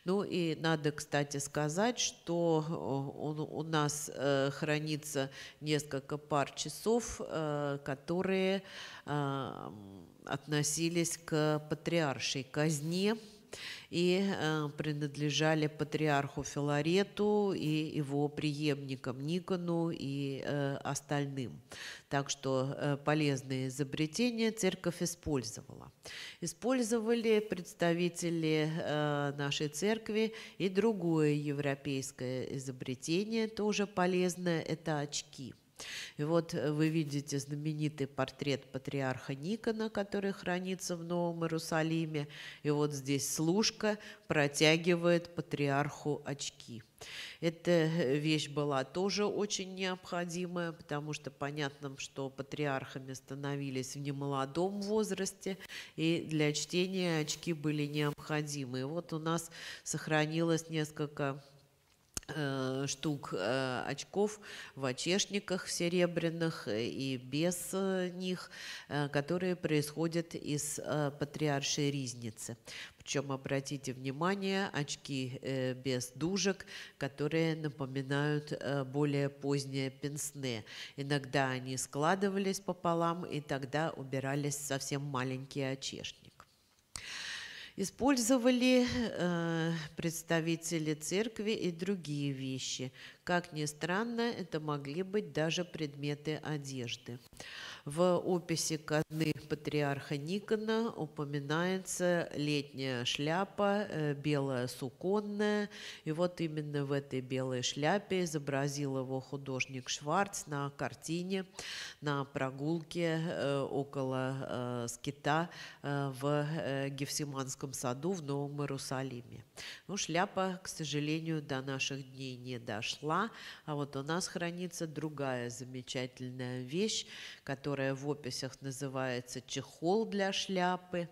Ну и надо, кстати, сказать, что у, у нас э, хранится несколько пар часов, э, которые э, относились к патриаршей казне и э, принадлежали патриарху Филарету и его преемникам Никону и э, остальным. Так что э, полезные изобретения церковь использовала. Использовали представители нашей церкви и другое европейское изобретение, тоже полезное, это очки – и вот э, вы видите знаменитый портрет патриарха Никона, который хранится в Новом Иерусалиме. И вот здесь служка протягивает патриарху очки. Эта э, вещь была тоже очень необходимая, потому что понятно, что патриархами становились в немолодом возрасте, и для чтения очки были необходимы. И вот у нас сохранилось несколько Э, штук э, очков в очешниках серебряных э, и без них, которые происходят из патриаршей ризницы. Причем обратите внимание, очки без дужек, которые напоминают более позднее пенсне. Иногда они складывались пополам, и тогда убирались совсем маленькие очешники использовали э, представители церкви и другие вещи. Как ни странно, это могли быть даже предметы одежды. В описи казны патриарха Никона упоминается летняя шляпа, э, белая суконная. И вот именно в этой белой шляпе изобразил его художник Шварц на картине на прогулке э, около э, скита в Гефсиманском саду в Новом Иерусалиме. Но ну, шляпа, к сожалению, до наших дней не дошла два, а вот у нас хранится другая замечательная вещь, которая в описях называется чехол для шляпы.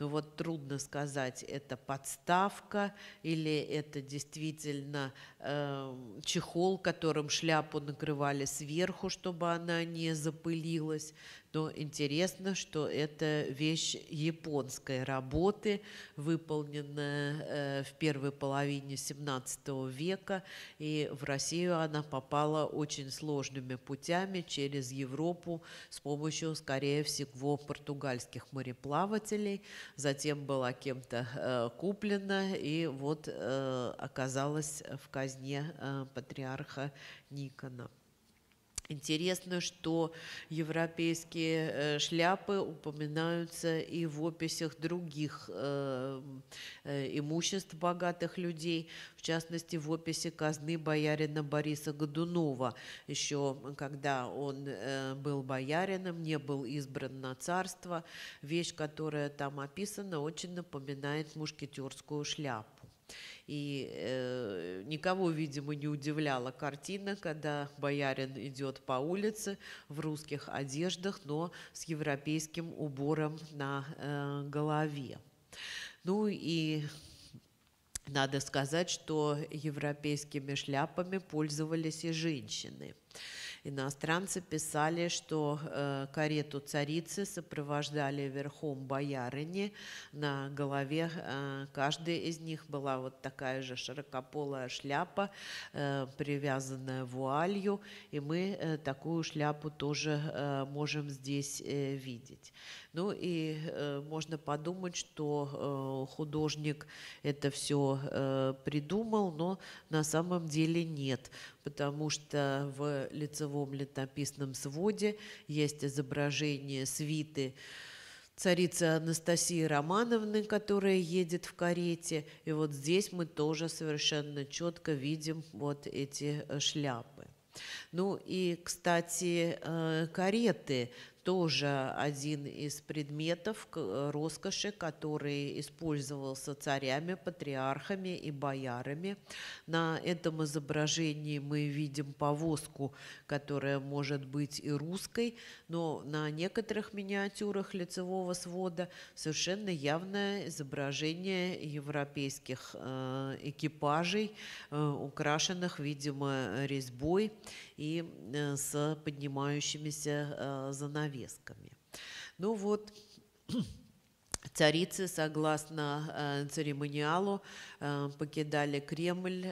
Ну вот трудно сказать, это подставка или это действительно э, чехол, которым шляпу накрывали сверху, чтобы она не запылилась. Но интересно, что это вещь японской работы, выполненная э, в первой половине XVII века, и в Россию она попала очень сложными путями через Европу с помощью, скорее всего, португальских мореплавателей – затем была кем-то э, куплена и вот э, оказалась в казне э, патриарха Никона. Интересно, что европейские э, шляпы упоминаются и в описях других эм, э, имуществ богатых людей, в частности, в описи казны боярина Бориса Годунова, еще когда он э, был боярином, не был избран на царство. Вещь, которая там описана, очень напоминает мушкетерскую шляпу. И э, никого, видимо, не удивляла картина, когда боярин идет по улице в русских одеждах, но с европейским убором на э, голове. Ну и надо сказать, что европейскими шляпами пользовались и женщины. Иностранцы писали, что э, карету царицы сопровождали верхом боярыни. На голове э, каждой из них была вот такая же широкополая шляпа, э, привязанная вуалью, и мы э, такую шляпу тоже э, можем здесь э, видеть. Ну и э, можно подумать, что э, художник это все э, придумал, но на самом деле нет, потому что в лицевом летописном своде есть изображение свиты царицы Анастасии Романовны, которая едет в карете. И вот здесь мы тоже совершенно четко видим вот эти э, шляпы. Ну и, кстати, э, кареты тоже один из предметов э, роскоши, который использовался царями, патриархами и боярами. На этом изображении мы видим повозку, которая может быть и русской, но на некоторых миниатюрах лицевого свода совершенно явное изображение европейских э, экипажей, э, украшенных, видимо, резьбой и с поднимающимися занавесами занавесками. Ну вот, Царицы, согласно церемониалу, покидали Кремль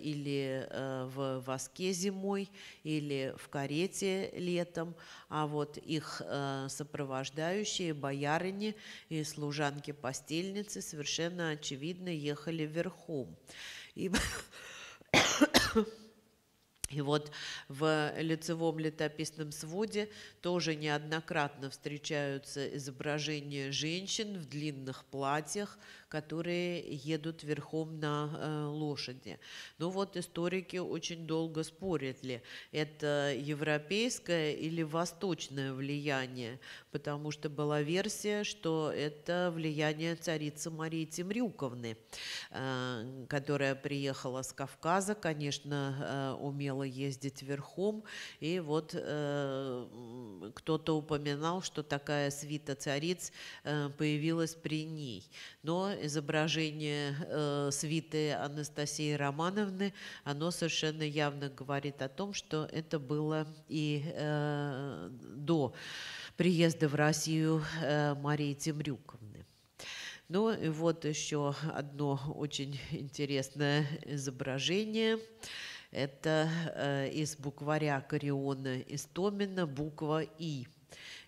или в воске зимой, или в карете летом, а вот их сопровождающие, боярыни и служанки-постельницы совершенно очевидно ехали верхом. И и вот в лицевом летописном своде тоже неоднократно встречаются изображения женщин в длинных платьях, которые едут верхом на э, лошади. Ну вот историки очень долго спорят ли, это европейское или восточное влияние, потому что была версия, что это влияние царицы Марии Темрюковны, э, которая приехала с Кавказа, конечно, э, умела умела ездить верхом. И вот э, кто-то упоминал, что такая свита цариц э, появилась при ней. Но изображение э, свиты Анастасии Романовны, оно совершенно явно говорит о том, что это было и э, до приезда в Россию э, Марии Темрюковны. Ну и вот еще одно очень интересное изображение – это э, из букваря Кориона Истомина буква «И».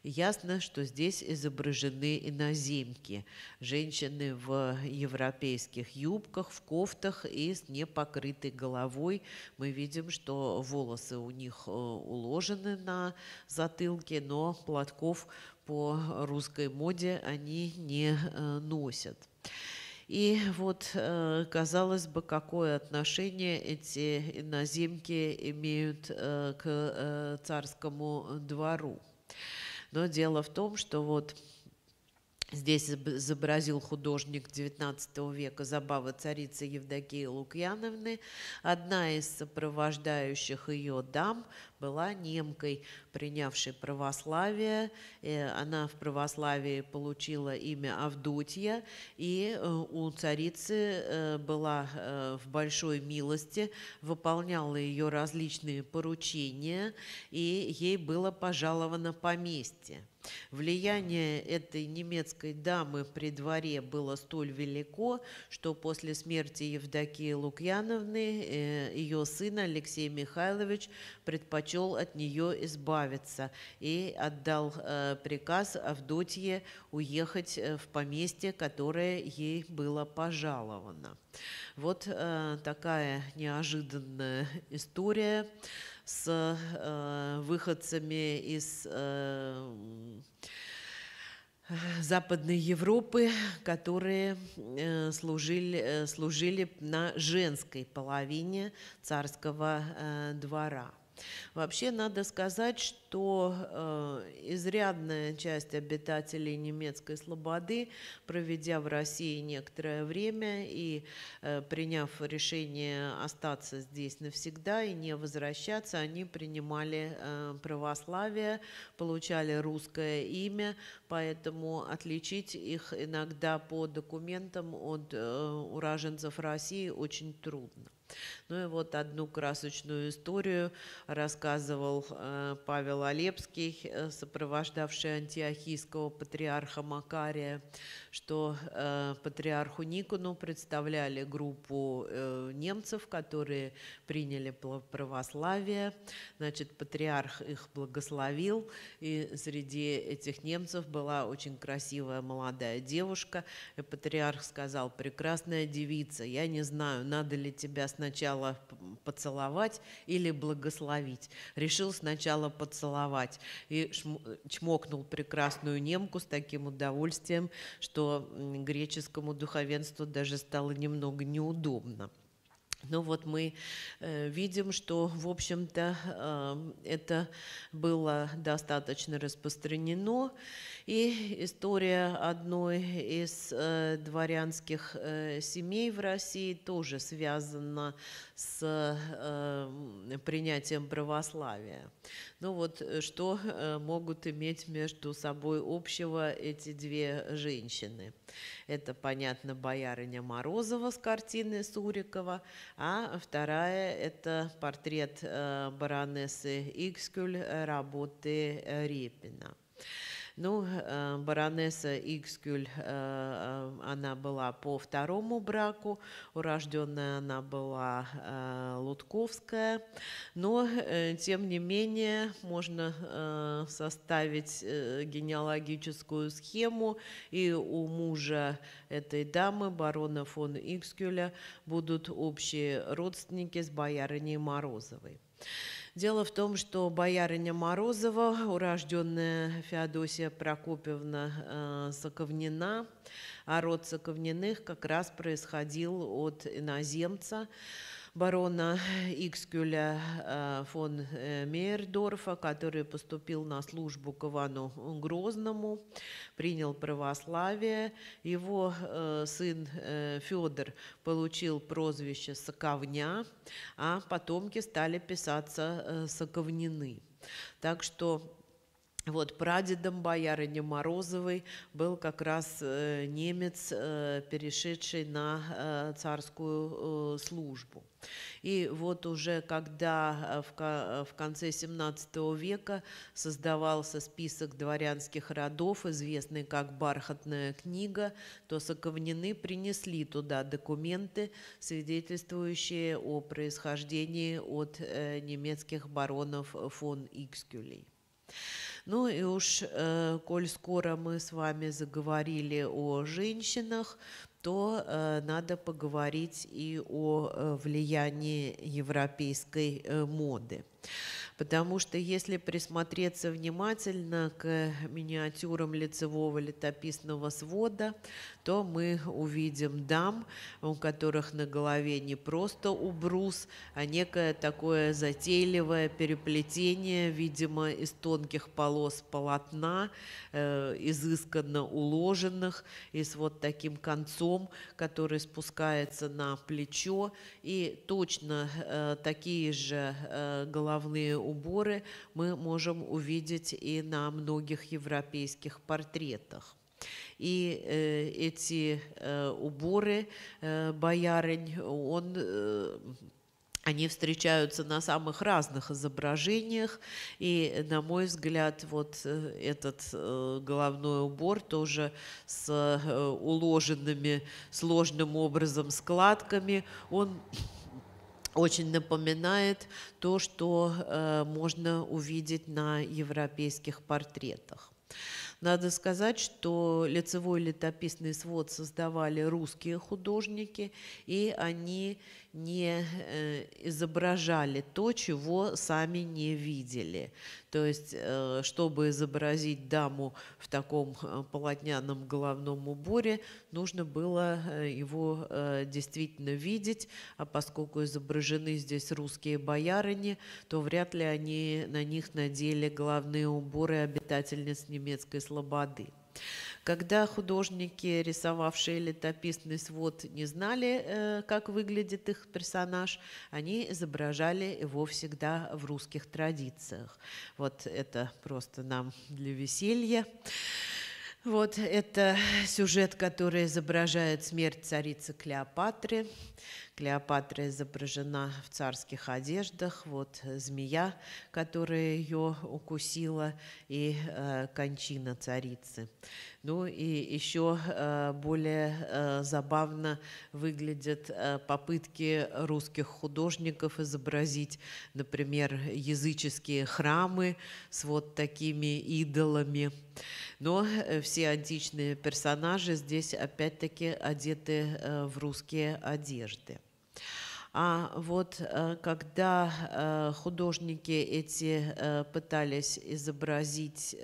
Ясно, что здесь изображены иноземки, женщины в европейских юбках, в кофтах и с непокрытой головой. Мы видим, что волосы у них э, уложены на затылке, но платков по русской моде они не э, носят. И вот, э, казалось бы, какое отношение эти иноземки имеют э, к э, царскому двору. Но дело в том, что вот Здесь изобразил художник XIX века забава царицы Евдокии Лукьяновны. Одна из сопровождающих ее дам была немкой, принявшей православие. Э, она в православии получила имя Авдотья, и э, у царицы э, была в большой милости, выполняла ее различные поручения, и ей было пожаловано поместье. Влияние этой немецкой дамы при дворе было столь велико, что после смерти Евдокии Лукьяновны э, ее сын Алексей Михайлович предпочел от нее избавиться и отдал э, приказ Авдотье уехать э, в поместье, которое ей было пожаловано. Вот такая неожиданная история с э, выходцами из э, Западной Европы, которые э, служили, э, служили на женской половине царского э, двора. Вообще надо сказать, что э, изрядная часть обитателей немецкой слободы, проведя в России некоторое время и э, приняв решение остаться здесь навсегда и не возвращаться, они принимали э, православие, получали русское имя, поэтому отличить их иногда по документам от э, уроженцев России очень трудно. Ну и вот одну красочную историю рассказывал э, Павел Олепский, э, сопровождавший антиохийского патриарха Макария, что э, патриарху Никону представляли группу э, немцев, которые приняли православие. Значит, патриарх их благословил, и среди этих немцев была очень красивая молодая девушка. И патриарх сказал, прекрасная девица, я не знаю, надо ли тебя сначала поцеловать или благословить. Решил сначала поцеловать и чмокнул прекрасную немку с таким удовольствием, что греческому духовенству даже стало немного неудобно. Но ну вот мы э, видим, что, в общем-то, эм, это было достаточно распространено. И история одной из э, дворянских э, семей в России тоже связана с э, принятием православия. Ну вот э, что э, могут иметь между собой общего эти две женщины? Это, понятно, боярыня Морозова с картины Сурикова, а вторая – это портрет э, баронессы Икскюль работы Репина. Ну, э, баронесса Икскюль, э, э, она была по второму браку, урожденная она была Лутковская, но, тем не менее, можно составить генеалогическую схему, и у мужа этой дамы, барона фон Икскюля, будут общие родственники с боярыней Морозовой. Дело в том, что боярыня Морозова, урожденная Феодосия Прокопьевна э, Соковнина, а род Соковниных как раз происходил от иноземца, барона Икскюля э, фон э, Мердорфа, который поступил на службу к Ивану Грозному, принял православие. Его э, сын Федор получил прозвище Соковня, а потомки стали писаться Соковнины. Так что вот прадедом боярыни Морозовой был как раз э, немец, э, перешедший на э, царскую службу. И вот уже когда в конце XVII века создавался список дворянских родов, известный как «Бархатная книга», то соковнины принесли туда документы, свидетельствующие о происхождении от немецких баронов фон Икскюлей. Ну и уж, э, коль скоро мы с вами заговорили о женщинах, то э, надо поговорить и о э, влиянии европейской э, моды. Потому что если присмотреться внимательно к миниатюрам лицевого летописного свода, то мы увидим дам, у которых на голове не просто убрус, а некое такое затейливое переплетение, видимо, из тонких полос полотна, э, изысканно уложенных, и с вот таким концом, который спускается на плечо. И точно э, такие же э, головные уборы мы можем увидеть и на многих европейских портретах и э, эти э, уборы э, боярынь, он э, они встречаются на самых разных изображениях, и, на мой взгляд, вот э, этот э, головной убор тоже с э, уложенными сложным образом складками, он очень напоминает то, что можно увидеть на европейских портретах. Надо сказать, что лицевой летописный свод создавали русские художники, и они не э, изображали то, чего сами не видели. То есть, э, чтобы изобразить даму в таком э, полотняном головном уборе, нужно было его действительно видеть, а поскольку изображены здесь русские боярыни, то вряд ли они на них надели головные уборы обитательниц немецкой слободы. Когда художники, рисовавшие летописный свод, не знали, э, как выглядит их персонаж, они изображали его всегда в русских традициях. Вот это просто нам для веселья. Вот это сюжет, который изображает смерть царицы Клеопатры. Клеопатра изображена в царских одеждах. Вот змея, которая ее укусила, и э, кончина царицы. Ну и еще э, более э, забавно выглядят э, попытки русских художников изобразить, например, языческие храмы с вот такими идолами. Но э, все античные персонажи здесь опять-таки одеты э, в русские одежды. А вот э, когда э, художники эти э, пытались изобразить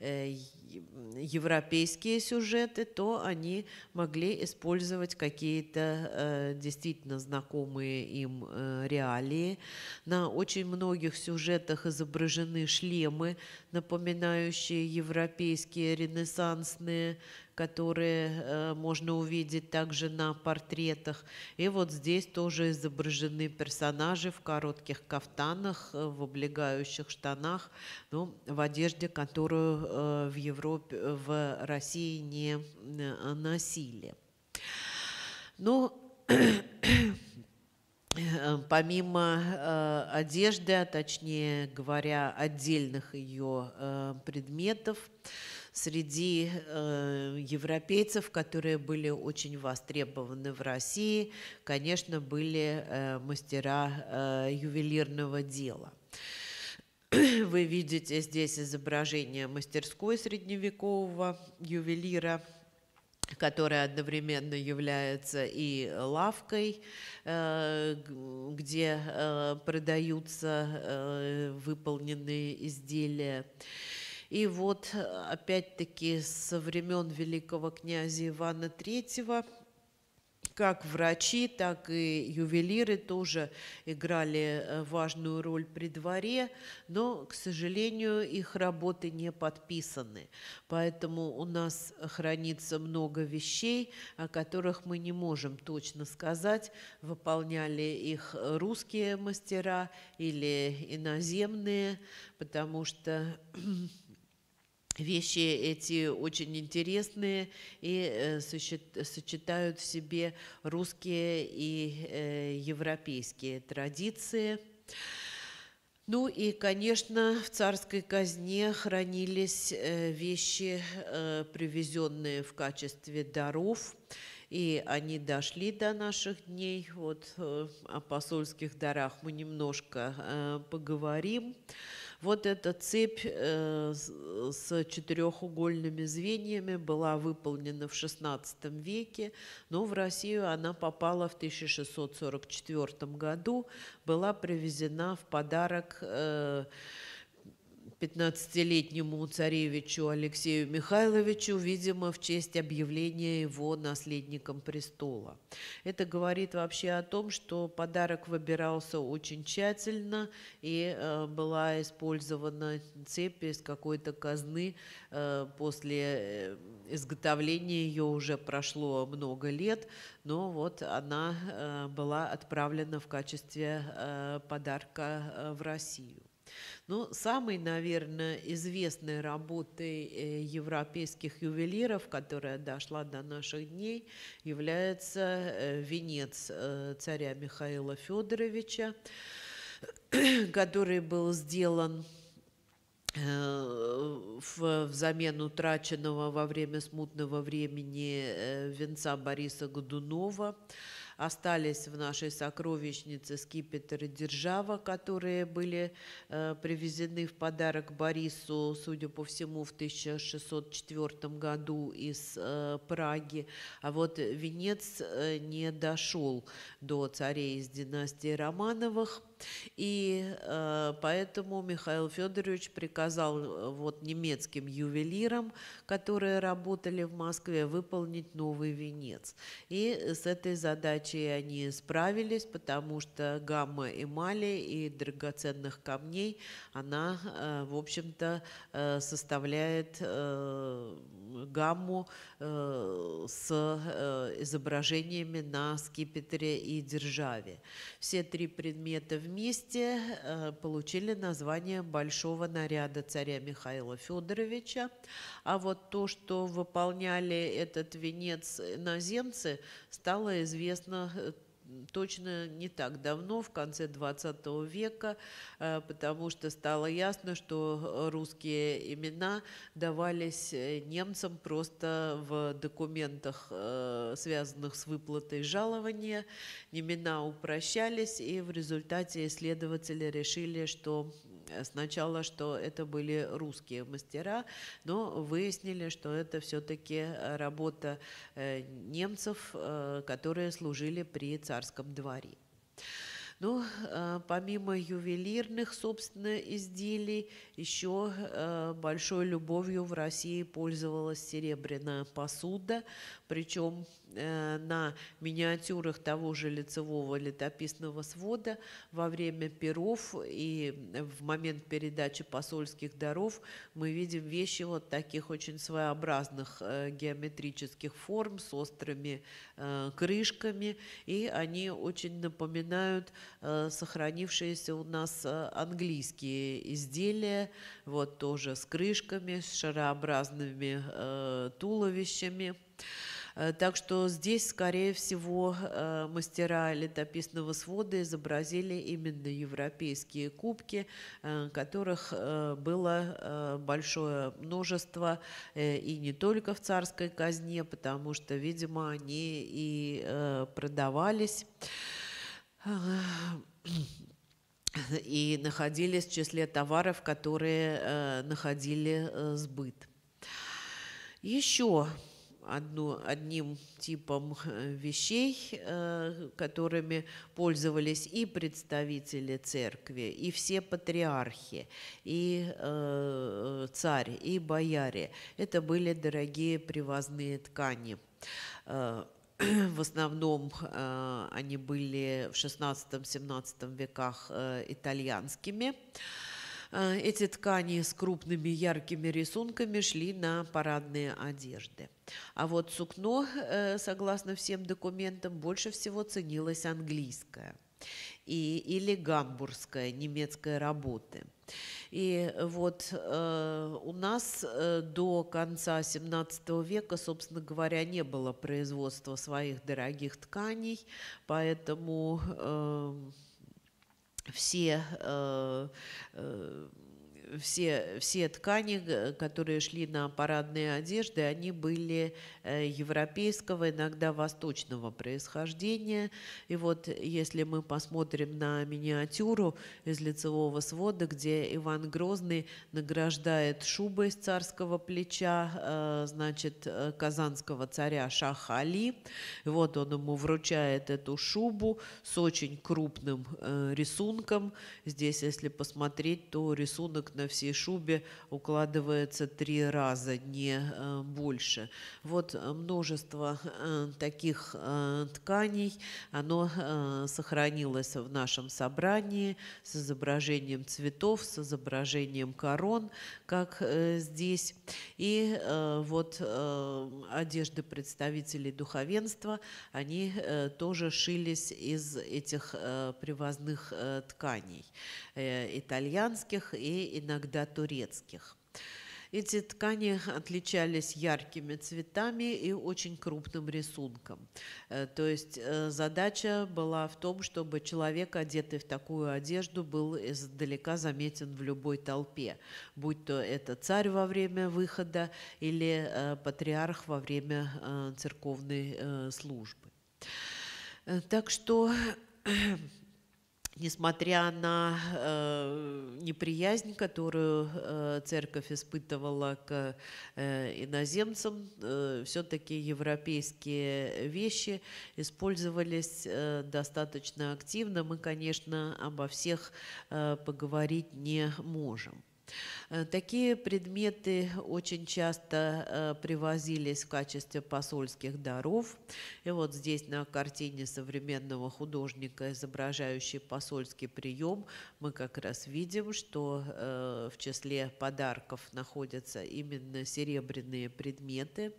европейские сюжеты, то они могли использовать какие-то действительно знакомые им реалии. На очень многих сюжетах изображены шлемы, напоминающие европейские ренессансные которые э, можно увидеть также на портретах. И вот здесь тоже изображены персонажи в коротких кафтанах, э, в облегающих штанах, ну, в одежде, которую э, в Европе, в России не носили. Ну, помимо одежды, а точнее говоря, отдельных ее предметов, среди э, европейцев, которые были очень востребованы в России, конечно, были э, мастера э, ювелирного дела. Вы видите здесь изображение мастерской средневекового ювелира которая одновременно является и лавкой, э, где э, продаются э, выполненные изделия, и вот э, опять-таки со времен великого князя Ивана III как врачи, так и ювелиры тоже играли э, важную роль при дворе, но, к сожалению, их работы не подписаны. Поэтому у нас хранится много вещей, о которых мы не можем точно сказать, выполняли их русские мастера или иноземные, потому что вещи эти очень интересные и э, сочетают в себе русские и э, европейские традиции. Ну и, конечно, в царской казне хранились э, вещи, привезенные в качестве даров и они дошли до наших дней. Вот э, о посольских дарах мы немножко э, поговорим. Вот эта цепь э, с четырехугольными звеньями была выполнена в XVI веке, но в Россию она попала в 1644 году, была привезена в подарок 15-летнему царевичу Алексею Михайловичу, видимо, в честь объявления его наследником престола. Это говорит вообще о том, что подарок выбирался очень тщательно и э, была использована цепь из какой-то казны. Э, после э, изготовления ее уже прошло много лет, но вот она э, была отправлена в качестве э, подарка э, в Россию. Но ну, самой, наверное, известной работой э, европейских ювелиров, которая дошла до наших дней, является э, венец э, царя Михаила Федоровича, который был сделан в, взамен утраченного во время смутного времени венца Бориса Годунова. Остались в нашей сокровищнице скипетр держава, которые были э, привезены в подарок Борису, судя по всему, в 1604 году из э, Праги. А вот венец э, не дошел до царей из династии Романовых – и э, поэтому Михаил Федорович приказал э, вот немецким ювелирам, которые работали в Москве, выполнить новый венец. И с этой задачей они справились, потому что гамма эмали и драгоценных камней, она, э, в общем-то, э, составляет э, гамму э, с э, изображениями на скипетре и державе. Все три предмета вместе э, получили название большого наряда царя Михаила Федоровича. А вот то, что выполняли этот венец наземцы, стало известно точно не так давно, в конце 20 века, э, потому что стало ясно, что э, русские имена давались э, немцам просто в документах, связанных с выплатой жалования, имена упрощались, и в результате исследователи решили, что Э, сначала, что это были русские мастера, но выяснили, что это все-таки э, работа э, немцев, которые служили при царском дворе. Ну, э, помимо ювелирных, собственно, изделий, еще э, большой любовью в России пользовалась серебряная посуда, причем э, на миниатюрах того же лицевого летописного свода во время перов и в момент передачи посольских даров мы видим вещи вот таких очень своеобразных геометрических форм с острыми крышками, и они очень напоминают Э, сохранившиеся у нас э, английские изделия, вот тоже с крышками, с шарообразными э, туловищами. Так что здесь, скорее всего, мастера летописного свода изобразили именно европейские кубки, которых было большое множество и не только в царской казне, потому что, видимо, они и продавались и находились в числе товаров, которые э, находили э, сбыт. Еще одну, одним типом э, вещей, которыми пользовались и представители церкви, и все патриархи, и царь, и бояре. Это были дорогие привозные ткани в основном э, они были в 16-17 веках э, итальянскими. Э, эти ткани с крупными яркими рисунками шли на парадные одежды. А вот сукно, согласно всем документам, больше всего ценилось английское – и, или гамбургская немецкая работы. И вот э, у нас э, до конца XVII века, собственно говоря, не было производства своих дорогих тканей, поэтому э, все э, э, все, все ткани, э, которые шли на парадные одежды, они были э, европейского, иногда восточного происхождения. И вот если мы посмотрим на миниатюру из лицевого свода, где Иван Грозный награждает шубой с царского плеча, э, значит, казанского царя Шахали. вот он ему вручает эту шубу с очень крупным рисунком. Здесь, если посмотреть, то рисунок на всей шубе укладывается три раза, не э, больше. Вот э, множество э, таких тканей, оно сохранилось в нашем собрании с изображением цветов, с изображением корон, как здесь. И вот одежды представителей духовенства, они тоже шились из этих привозных тканей итальянских и иногда турецких. Эти ткани отличались яркими цветами и очень крупным рисунком. Э, то есть э, задача была в том, чтобы человек, одетый в такую одежду, был издалека заметен в любой толпе, будь то это царь во время выхода или э, патриарх во время церковной службы. Так что несмотря на э, неприязнь, которую э, церковь испытывала к э, иноземцам, э, все-таки европейские вещи использовались э, достаточно активно. Мы, конечно, обо всех э, поговорить не можем. Э, такие предметы очень часто э, привозились в качестве посольских даров. И вот здесь на картине современного художника, изображающей посольский прием, мы как раз видим, что э, в числе подарков находятся именно серебряные предметы.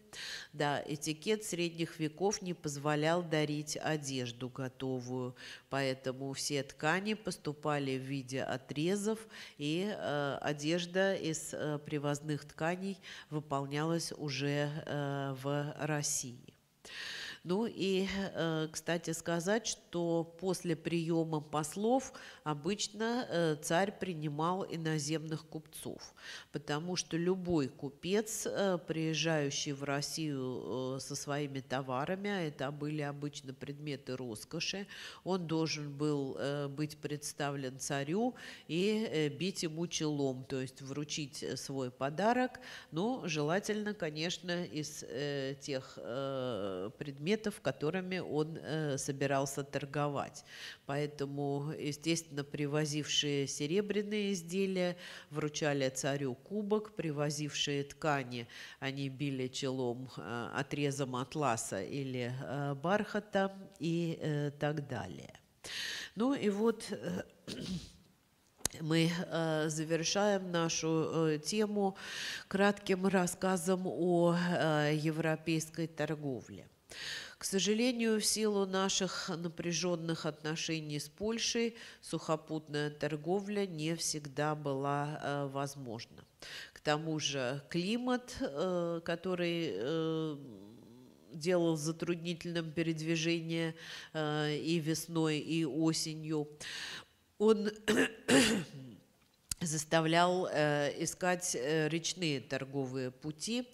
Да, этикет средних веков не позволял дарить одежду готовую, поэтому все ткани поступали в виде отрезов и одежды одежда из э, привозных тканей выполнялась уже э, в России. Ну и, э, кстати сказать, что после приема послов обычно э, царь принимал иноземных купцов, потому что любой купец, э, приезжающий в Россию со своими товарами, а это были обычно предметы роскоши, он должен был быть представлен царю и бить ему челом, то есть вручить свой подарок, но ну, желательно, конечно, из тех предметов, предметов, которыми он э, собирался торговать. Поэтому, естественно, привозившие серебряные изделия вручали царю кубок, привозившие ткани они били челом э, отрезом атласа или э, бархата и э, так далее. Ну и вот э, мы э, завершаем нашу э, тему кратким рассказом о э, европейской торговле. К сожалению, в силу наших напряженных отношений с Польшей сухопутная торговля не всегда была э, возможна. К тому же климат, э, который э, делал затруднительным передвижение и весной, и осенью, он заставлял э, искать э, речные торговые пути,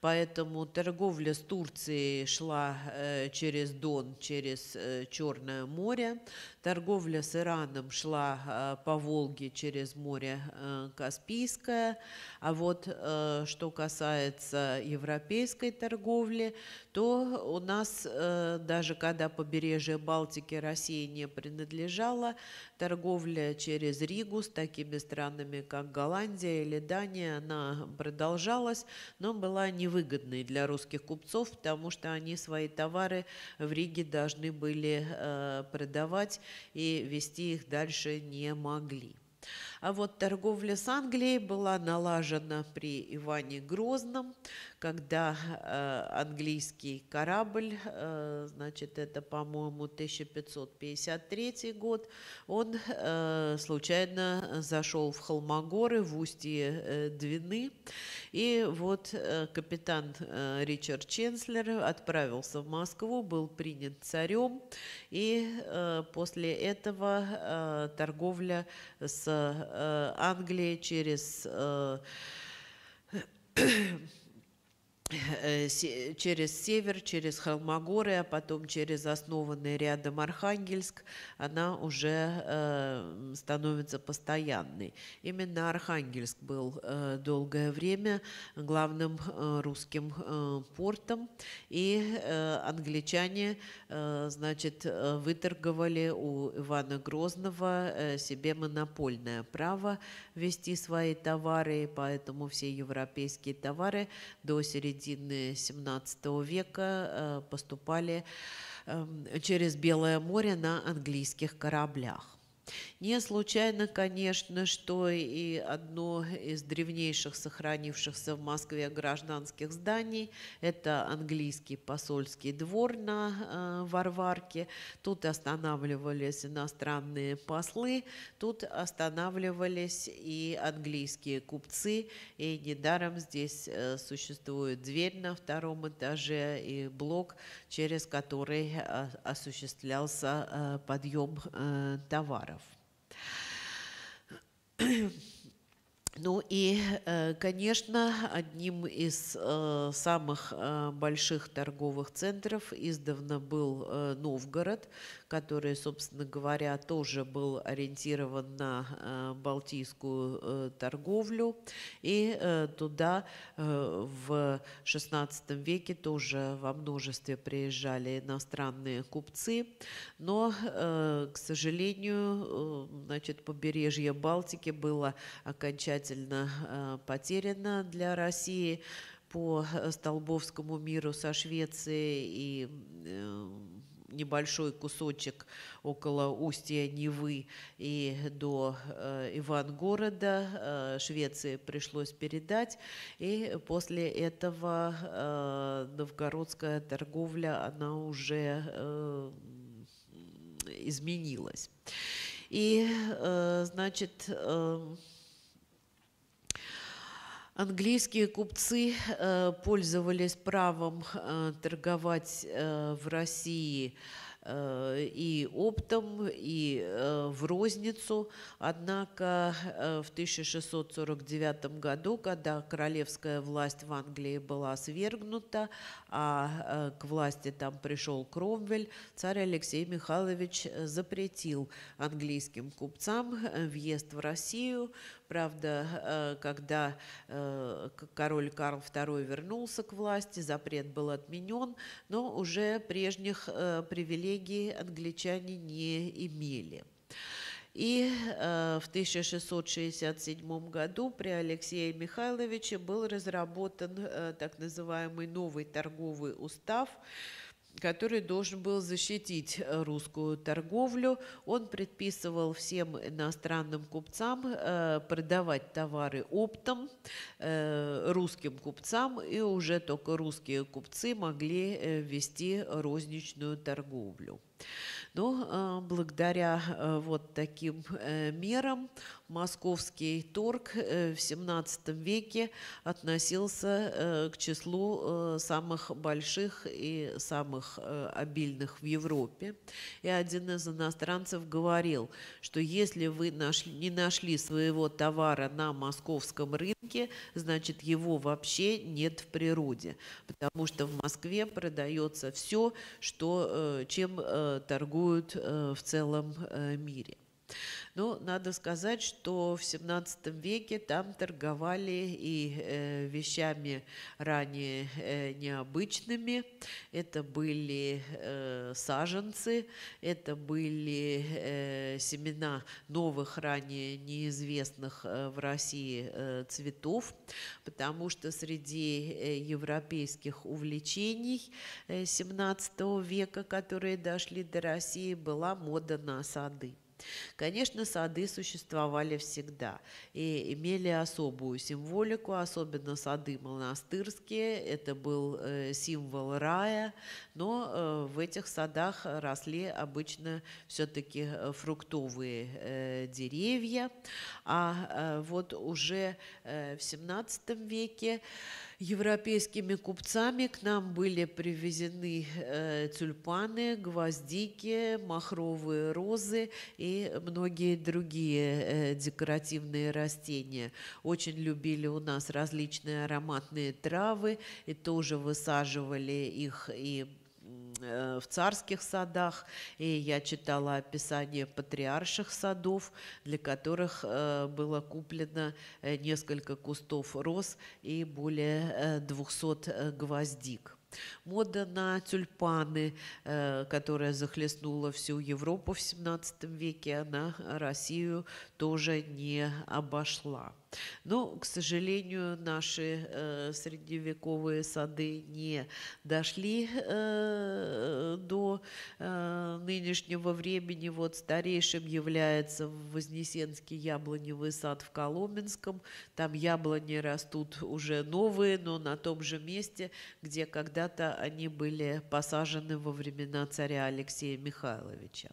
поэтому торговля с Турцией шла э, через Дон, через э, Черное море, торговля с Ираном шла э, по Волге через море э, Каспийское, а вот э, что касается европейской торговли, то у нас, э, даже когда побережье Балтики России не принадлежало, торговля через Ригу с такими странами, как Голландия или Дания, она продолжалась, но была невыгодной для русских купцов, потому что они свои товары в Риге должны были э, продавать и вести их дальше не могли. А вот торговля с Англией была налажена при Иване Грозном, когда э, английский корабль, э, значит, это, по-моему, 1553 год, он э, случайно зашел в Холмогоры, в устье Двины, и вот капитан Ричард Ченслер отправился в Москву, был принят царем, и после этого торговля с Э, Англии, через э, Э, через север, через Холмогоры, а потом через основанный рядом Архангельск, она уже э, становится постоянной. Именно Архангельск был э, долгое время главным русским портом, и англичане, значит, выторговали у Ивана Грозного себе монопольное право вести свои товары, поэтому все европейские товары до середины середины 17 века э, поступали эм, через Белое море на английских кораблях. Не случайно, конечно, что и одно из древнейших сохранившихся в Москве гражданских зданий – это английский посольский двор на э, Варварке. Тут останавливались иностранные послы, тут останавливались и английские купцы. И недаром здесь э, существует дверь на втором этаже и блок, через который э, осуществлялся э, подъем э, товаров. ん Ну и, э, конечно, одним из э, самых э, больших торговых центров издавна был Новгород, который, собственно говоря, тоже был ориентирован на балтийскую торговлю. И туда в XVI веке тоже во множестве приезжали иностранные купцы. Но, к сожалению, значит, побережье Балтики было окончательно окончательно э, потеряна для России по э, Столбовскому миру со Швецией и э, небольшой кусочек около устья Невы и до Ивангорода Швеции пришлось передать. И после этого новгородская торговля, она уже изменилась. И, значит, Английские купцы э, пользовались правом э, торговать э, в России и оптом, и в розницу. Однако в 1649 году, когда королевская власть в Англии была свергнута, а к власти там пришел Кромвель, царь Алексей Михайлович запретил английским купцам въезд в Россию, Правда, э, когда э, король Карл II вернулся к власти, запрет был отменен, но уже прежних э, привилегий англичане не имели. И э, в 1667 году при Алексее Михайловиче был разработан э, так называемый новый торговый устав, который должен был защитить э, русскую торговлю. Он предписывал всем иностранным купцам э, продавать товары оптом э, русским купцам, и уже только русские купцы могли вести розничную торговлю. Но ну, благодаря вот таким мерам московский торг э, в XVII веке относился э, к числу э, самых больших и самых обильных в Европе. И один из иностранцев говорил, что если вы не нашли своего товара на московском рынке, значит его вообще нет в природе, потому что в Москве продается все, что, чем торгуют в целом мире. Но ну, надо сказать, что в XVII веке там торговали и э, вещами ранее э, необычными. Это были э, саженцы, это были э, семена новых ранее неизвестных э, в России э, цветов, потому что среди э, европейских увлечений э, века, которые дошли до России, была мода на сады. Конечно, сады существовали всегда и имели особую символику, особенно сады монастырские. Это был э, символ рая, но э, в этих садах росли обычно все-таки э, фруктовые деревья. А вот уже в XVII веке европейскими купцами к нам были привезены э, тюльпаны, гвоздики, махровые розы и многие другие э, декоративные растения. Очень любили у нас различные ароматные травы и тоже высаживали их и Э, в царских садах, и я читала описание патриарших садов, для которых э, было куплено э, несколько кустов роз и более 200 гвоздик. Мода на тюльпаны, которая захлестнула всю Европу в XVII веке, она Россию тоже не обошла. Но, к сожалению, наши э, средневековые сады не дошли э, до э, нынешнего времени. Вот старейшим является Вознесенский яблоневый сад в Коломенском. Там яблони растут уже новые, но на том же месте, где когда-то они были посажены во времена царя Алексея Михайловича.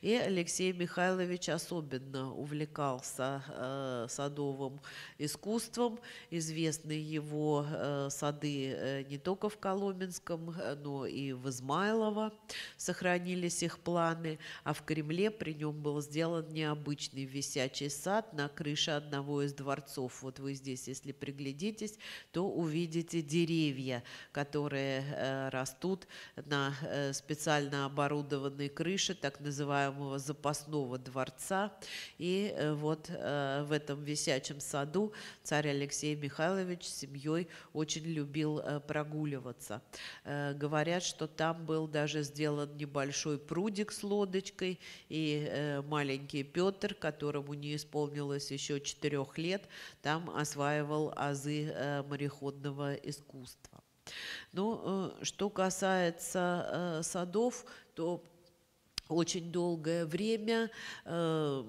И Алексей Михайлович особенно увлекался э, садовым искусством. Известны его э, сады э, не только в Коломенском, э, но и в Измайлово. Сохранились их планы. А в Кремле при нем был сделан необычный висячий сад на крыше одного из дворцов. Вот вы здесь, если приглядитесь, то увидите деревья, которые э, растут на э, специально оборудованной крыше, так называемой называемого запасного дворца. И э, вот э, в этом висячем саду царь Алексей Михайлович с семьей очень любил э, прогуливаться. Говорят, что там был даже сделан небольшой прудик с лодочкой, и маленький Петр, которому не исполнилось еще четырех лет, там осваивал азы мореходного искусства. Но ну, что касается садов, то очень долгое время э,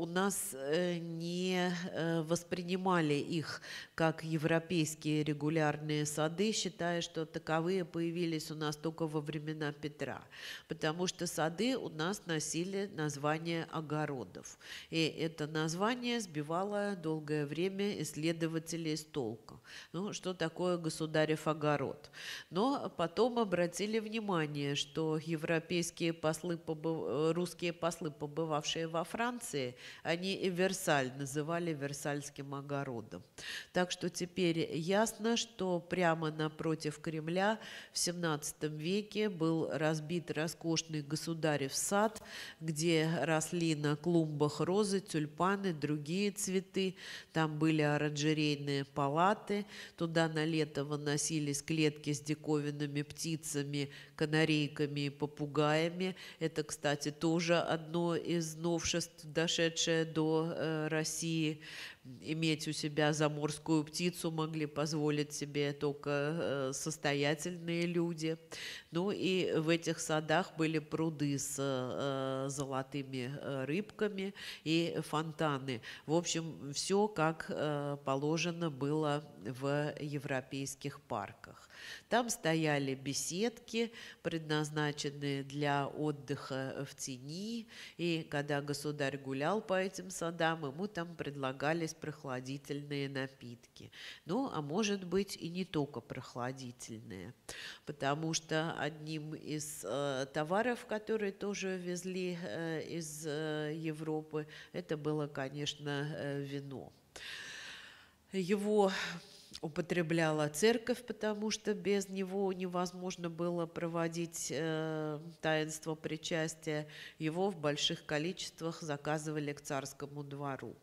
у нас э, не э, воспринимали их как европейские регулярные сады, считая, что таковые появились у нас только во времена Петра, потому что сады у нас носили название огородов. И это название сбивало долгое время исследователей с толку. Ну, что такое государев огород? Но потом обратили внимание, что европейские послы, э, русские послы, побывавшие во Франции, они и Версаль называли Версальским огородом. Так что теперь ясно, что прямо напротив Кремля в XVII веке был разбит роскошный государев сад, где росли на клумбах розы, тюльпаны, другие цветы. Там были оранжерейные палаты, туда на лето выносились клетки с диковинными птицами, канарейками и попугаями. Это, кстати, тоже одно из новшеств, дошедшее до э, России. Иметь у себя заморскую птицу могли позволить себе только э, состоятельные люди. Ну и в этих садах были пруды с э, золотыми рыбками и фонтаны. В общем, все как положено было в европейских парках. Там стояли беседки, предназначенные для отдыха в тени, и когда государь гулял по этим садам, ему там предлагались прохладительные напитки. Ну, а может быть и не только прохладительные, потому что одним из э, товаров, которые тоже везли э, из э, Европы, это было, конечно, э, вино. Его употребляла церковь, потому что без него невозможно было проводить э, таинство причастия. Его в больших количествах заказывали к царскому двору.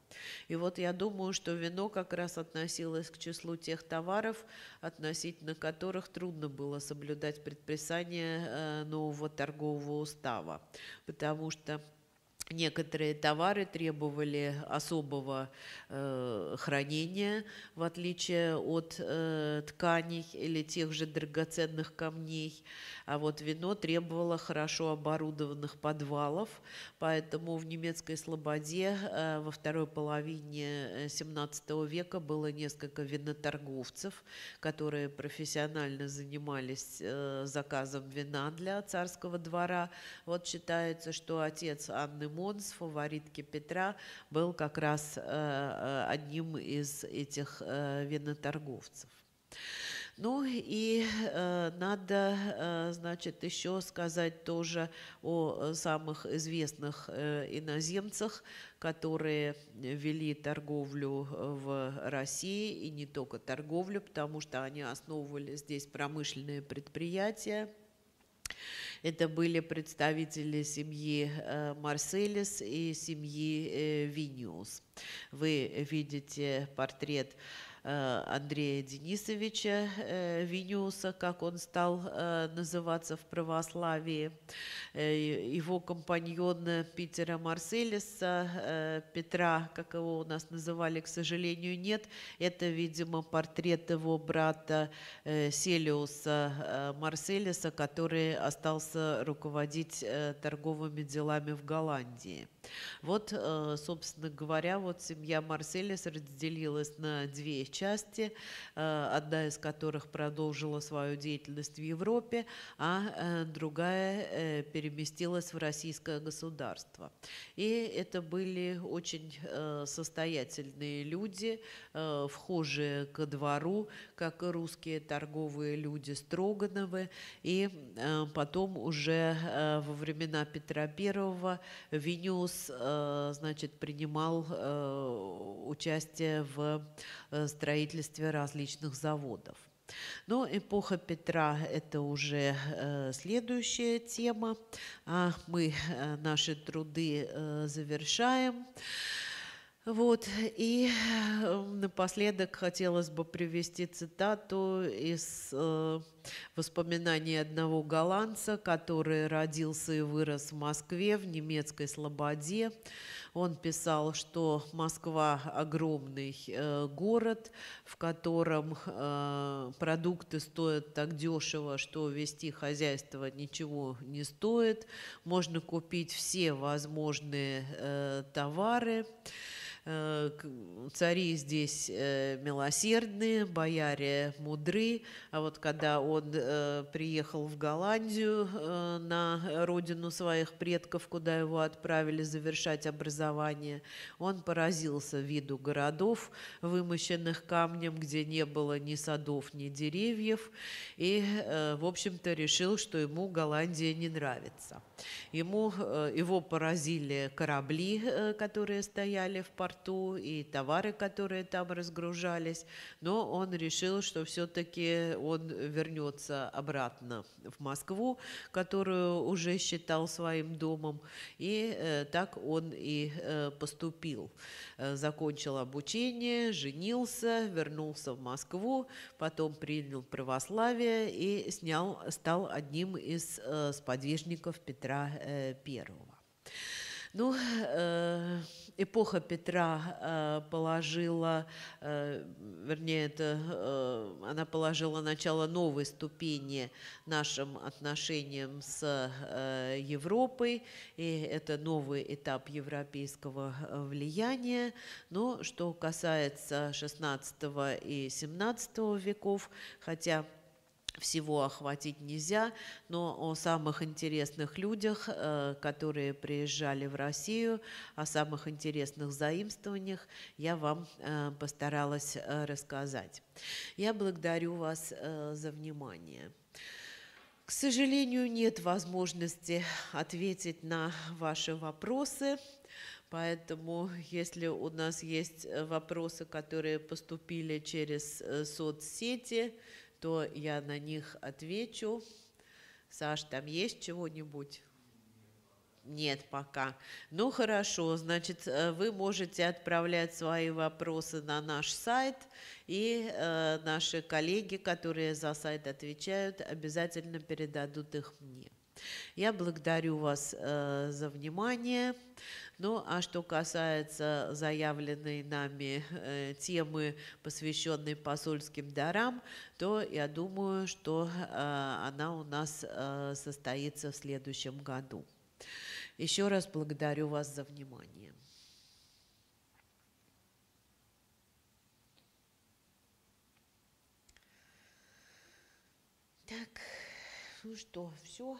И вот я думаю, что вино как раз относилось к числу тех товаров, относительно которых трудно было соблюдать предписание э, нового торгового устава, потому что Некоторые товары требовали особого э, хранения, в отличие от э, тканей или тех же драгоценных камней. А вот вино требовало хорошо оборудованных подвалов, поэтому в немецкой слободе э, во второй половине XVII э, века было несколько виноторговцев, которые профессионально занимались э, заказом вина для царского двора. Вот считается, что отец Анны Монс, фаворитки Петра, был как раз э, э, одним из этих э, виноторговцев. Ну и э, надо, э, значит, еще сказать тоже о самых известных э, иноземцах, которые вели торговлю в России, и не только торговлю, потому что они основывали здесь промышленные предприятия. Это были представители семьи э, Марселис и семьи э, Виниус. Вы видите портрет Э, Андрея Денисовича э, Виниуса, как он стал э, называться в православии, его компаньона Питера Марселиса, Петра, как его у нас называли, к сожалению, нет. Это, видимо, портрет его брата Селиуса Марселиса, который остался руководить торговыми делами в Голландии. Вот, э, собственно говоря, вот семья Марселес разделилась на две части, э, одна из которых продолжила свою деятельность в Европе, а э, другая переместилась в российское государство. И это были очень состоятельные люди, вхожие ко двору, как и русские торговые люди Строгановы, и потом уже во времена Петра I Вениус Э, значит, принимал э, участие в э, строительстве различных заводов. Но эпоха Петра – это уже следующая тема. А мы наши труды завершаем. Вот, и э, напоследок хотелось бы привести цитату из э, воспоминаний одного голландца, который родился и вырос в Москве, в немецкой Слободе. Он писал, что Москва – огромный э, город, в котором э, продукты стоят так дешево, что вести хозяйство ничего не стоит. Можно купить все возможные э, товары. Товары. Э, цари здесь э, милосердные, бояре мудры. А вот когда он э, приехал в Голландию, на родину своих предков, куда его отправили завершать образование, он поразился виду городов, вымощенных камнем, где не было ни садов, ни деревьев. И, в общем-то, решил, что ему Голландия не нравится. Ему, э, его поразили корабли, э, которые стояли в порту, и товары, которые там разгружались. Но он решил, что все-таки он вернется обратно в Москву, которую уже считал своим домом. И э, так он и поступил. Закончил обучение, женился, вернулся в Москву, потом принял православие и снял, стал одним из сподвижников Петра Петра I. Э, ну, э, эпоха Петра э, положила, вернее, это, она положила начало новой ступени нашим отношениям с Европой, и это новый этап европейского влияния. Но что касается XVI и XVII веков, хотя всего охватить нельзя, но о самых интересных людях, э, которые приезжали в Россию, о самых интересных заимствованиях я вам э, постаралась э, рассказать. Я благодарю вас за внимание. К сожалению, нет возможности ответить на ваши вопросы. Поэтому, если у нас есть вопросы, которые поступили через соцсети, то я на них отвечу. Саш, там есть чего-нибудь? Нет пока. Ну хорошо, значит, э, вы можете отправлять свои вопросы на наш сайт, и э, наши коллеги, которые за сайт отвечают, обязательно передадут их мне. Я благодарю вас э, за внимание. Ну, а что касается заявленной нами э, темы, посвященной посольским дарам, то я думаю, что э, она у нас э, состоится в следующем году. Еще раз благодарю вас за внимание. Так, ну что, все.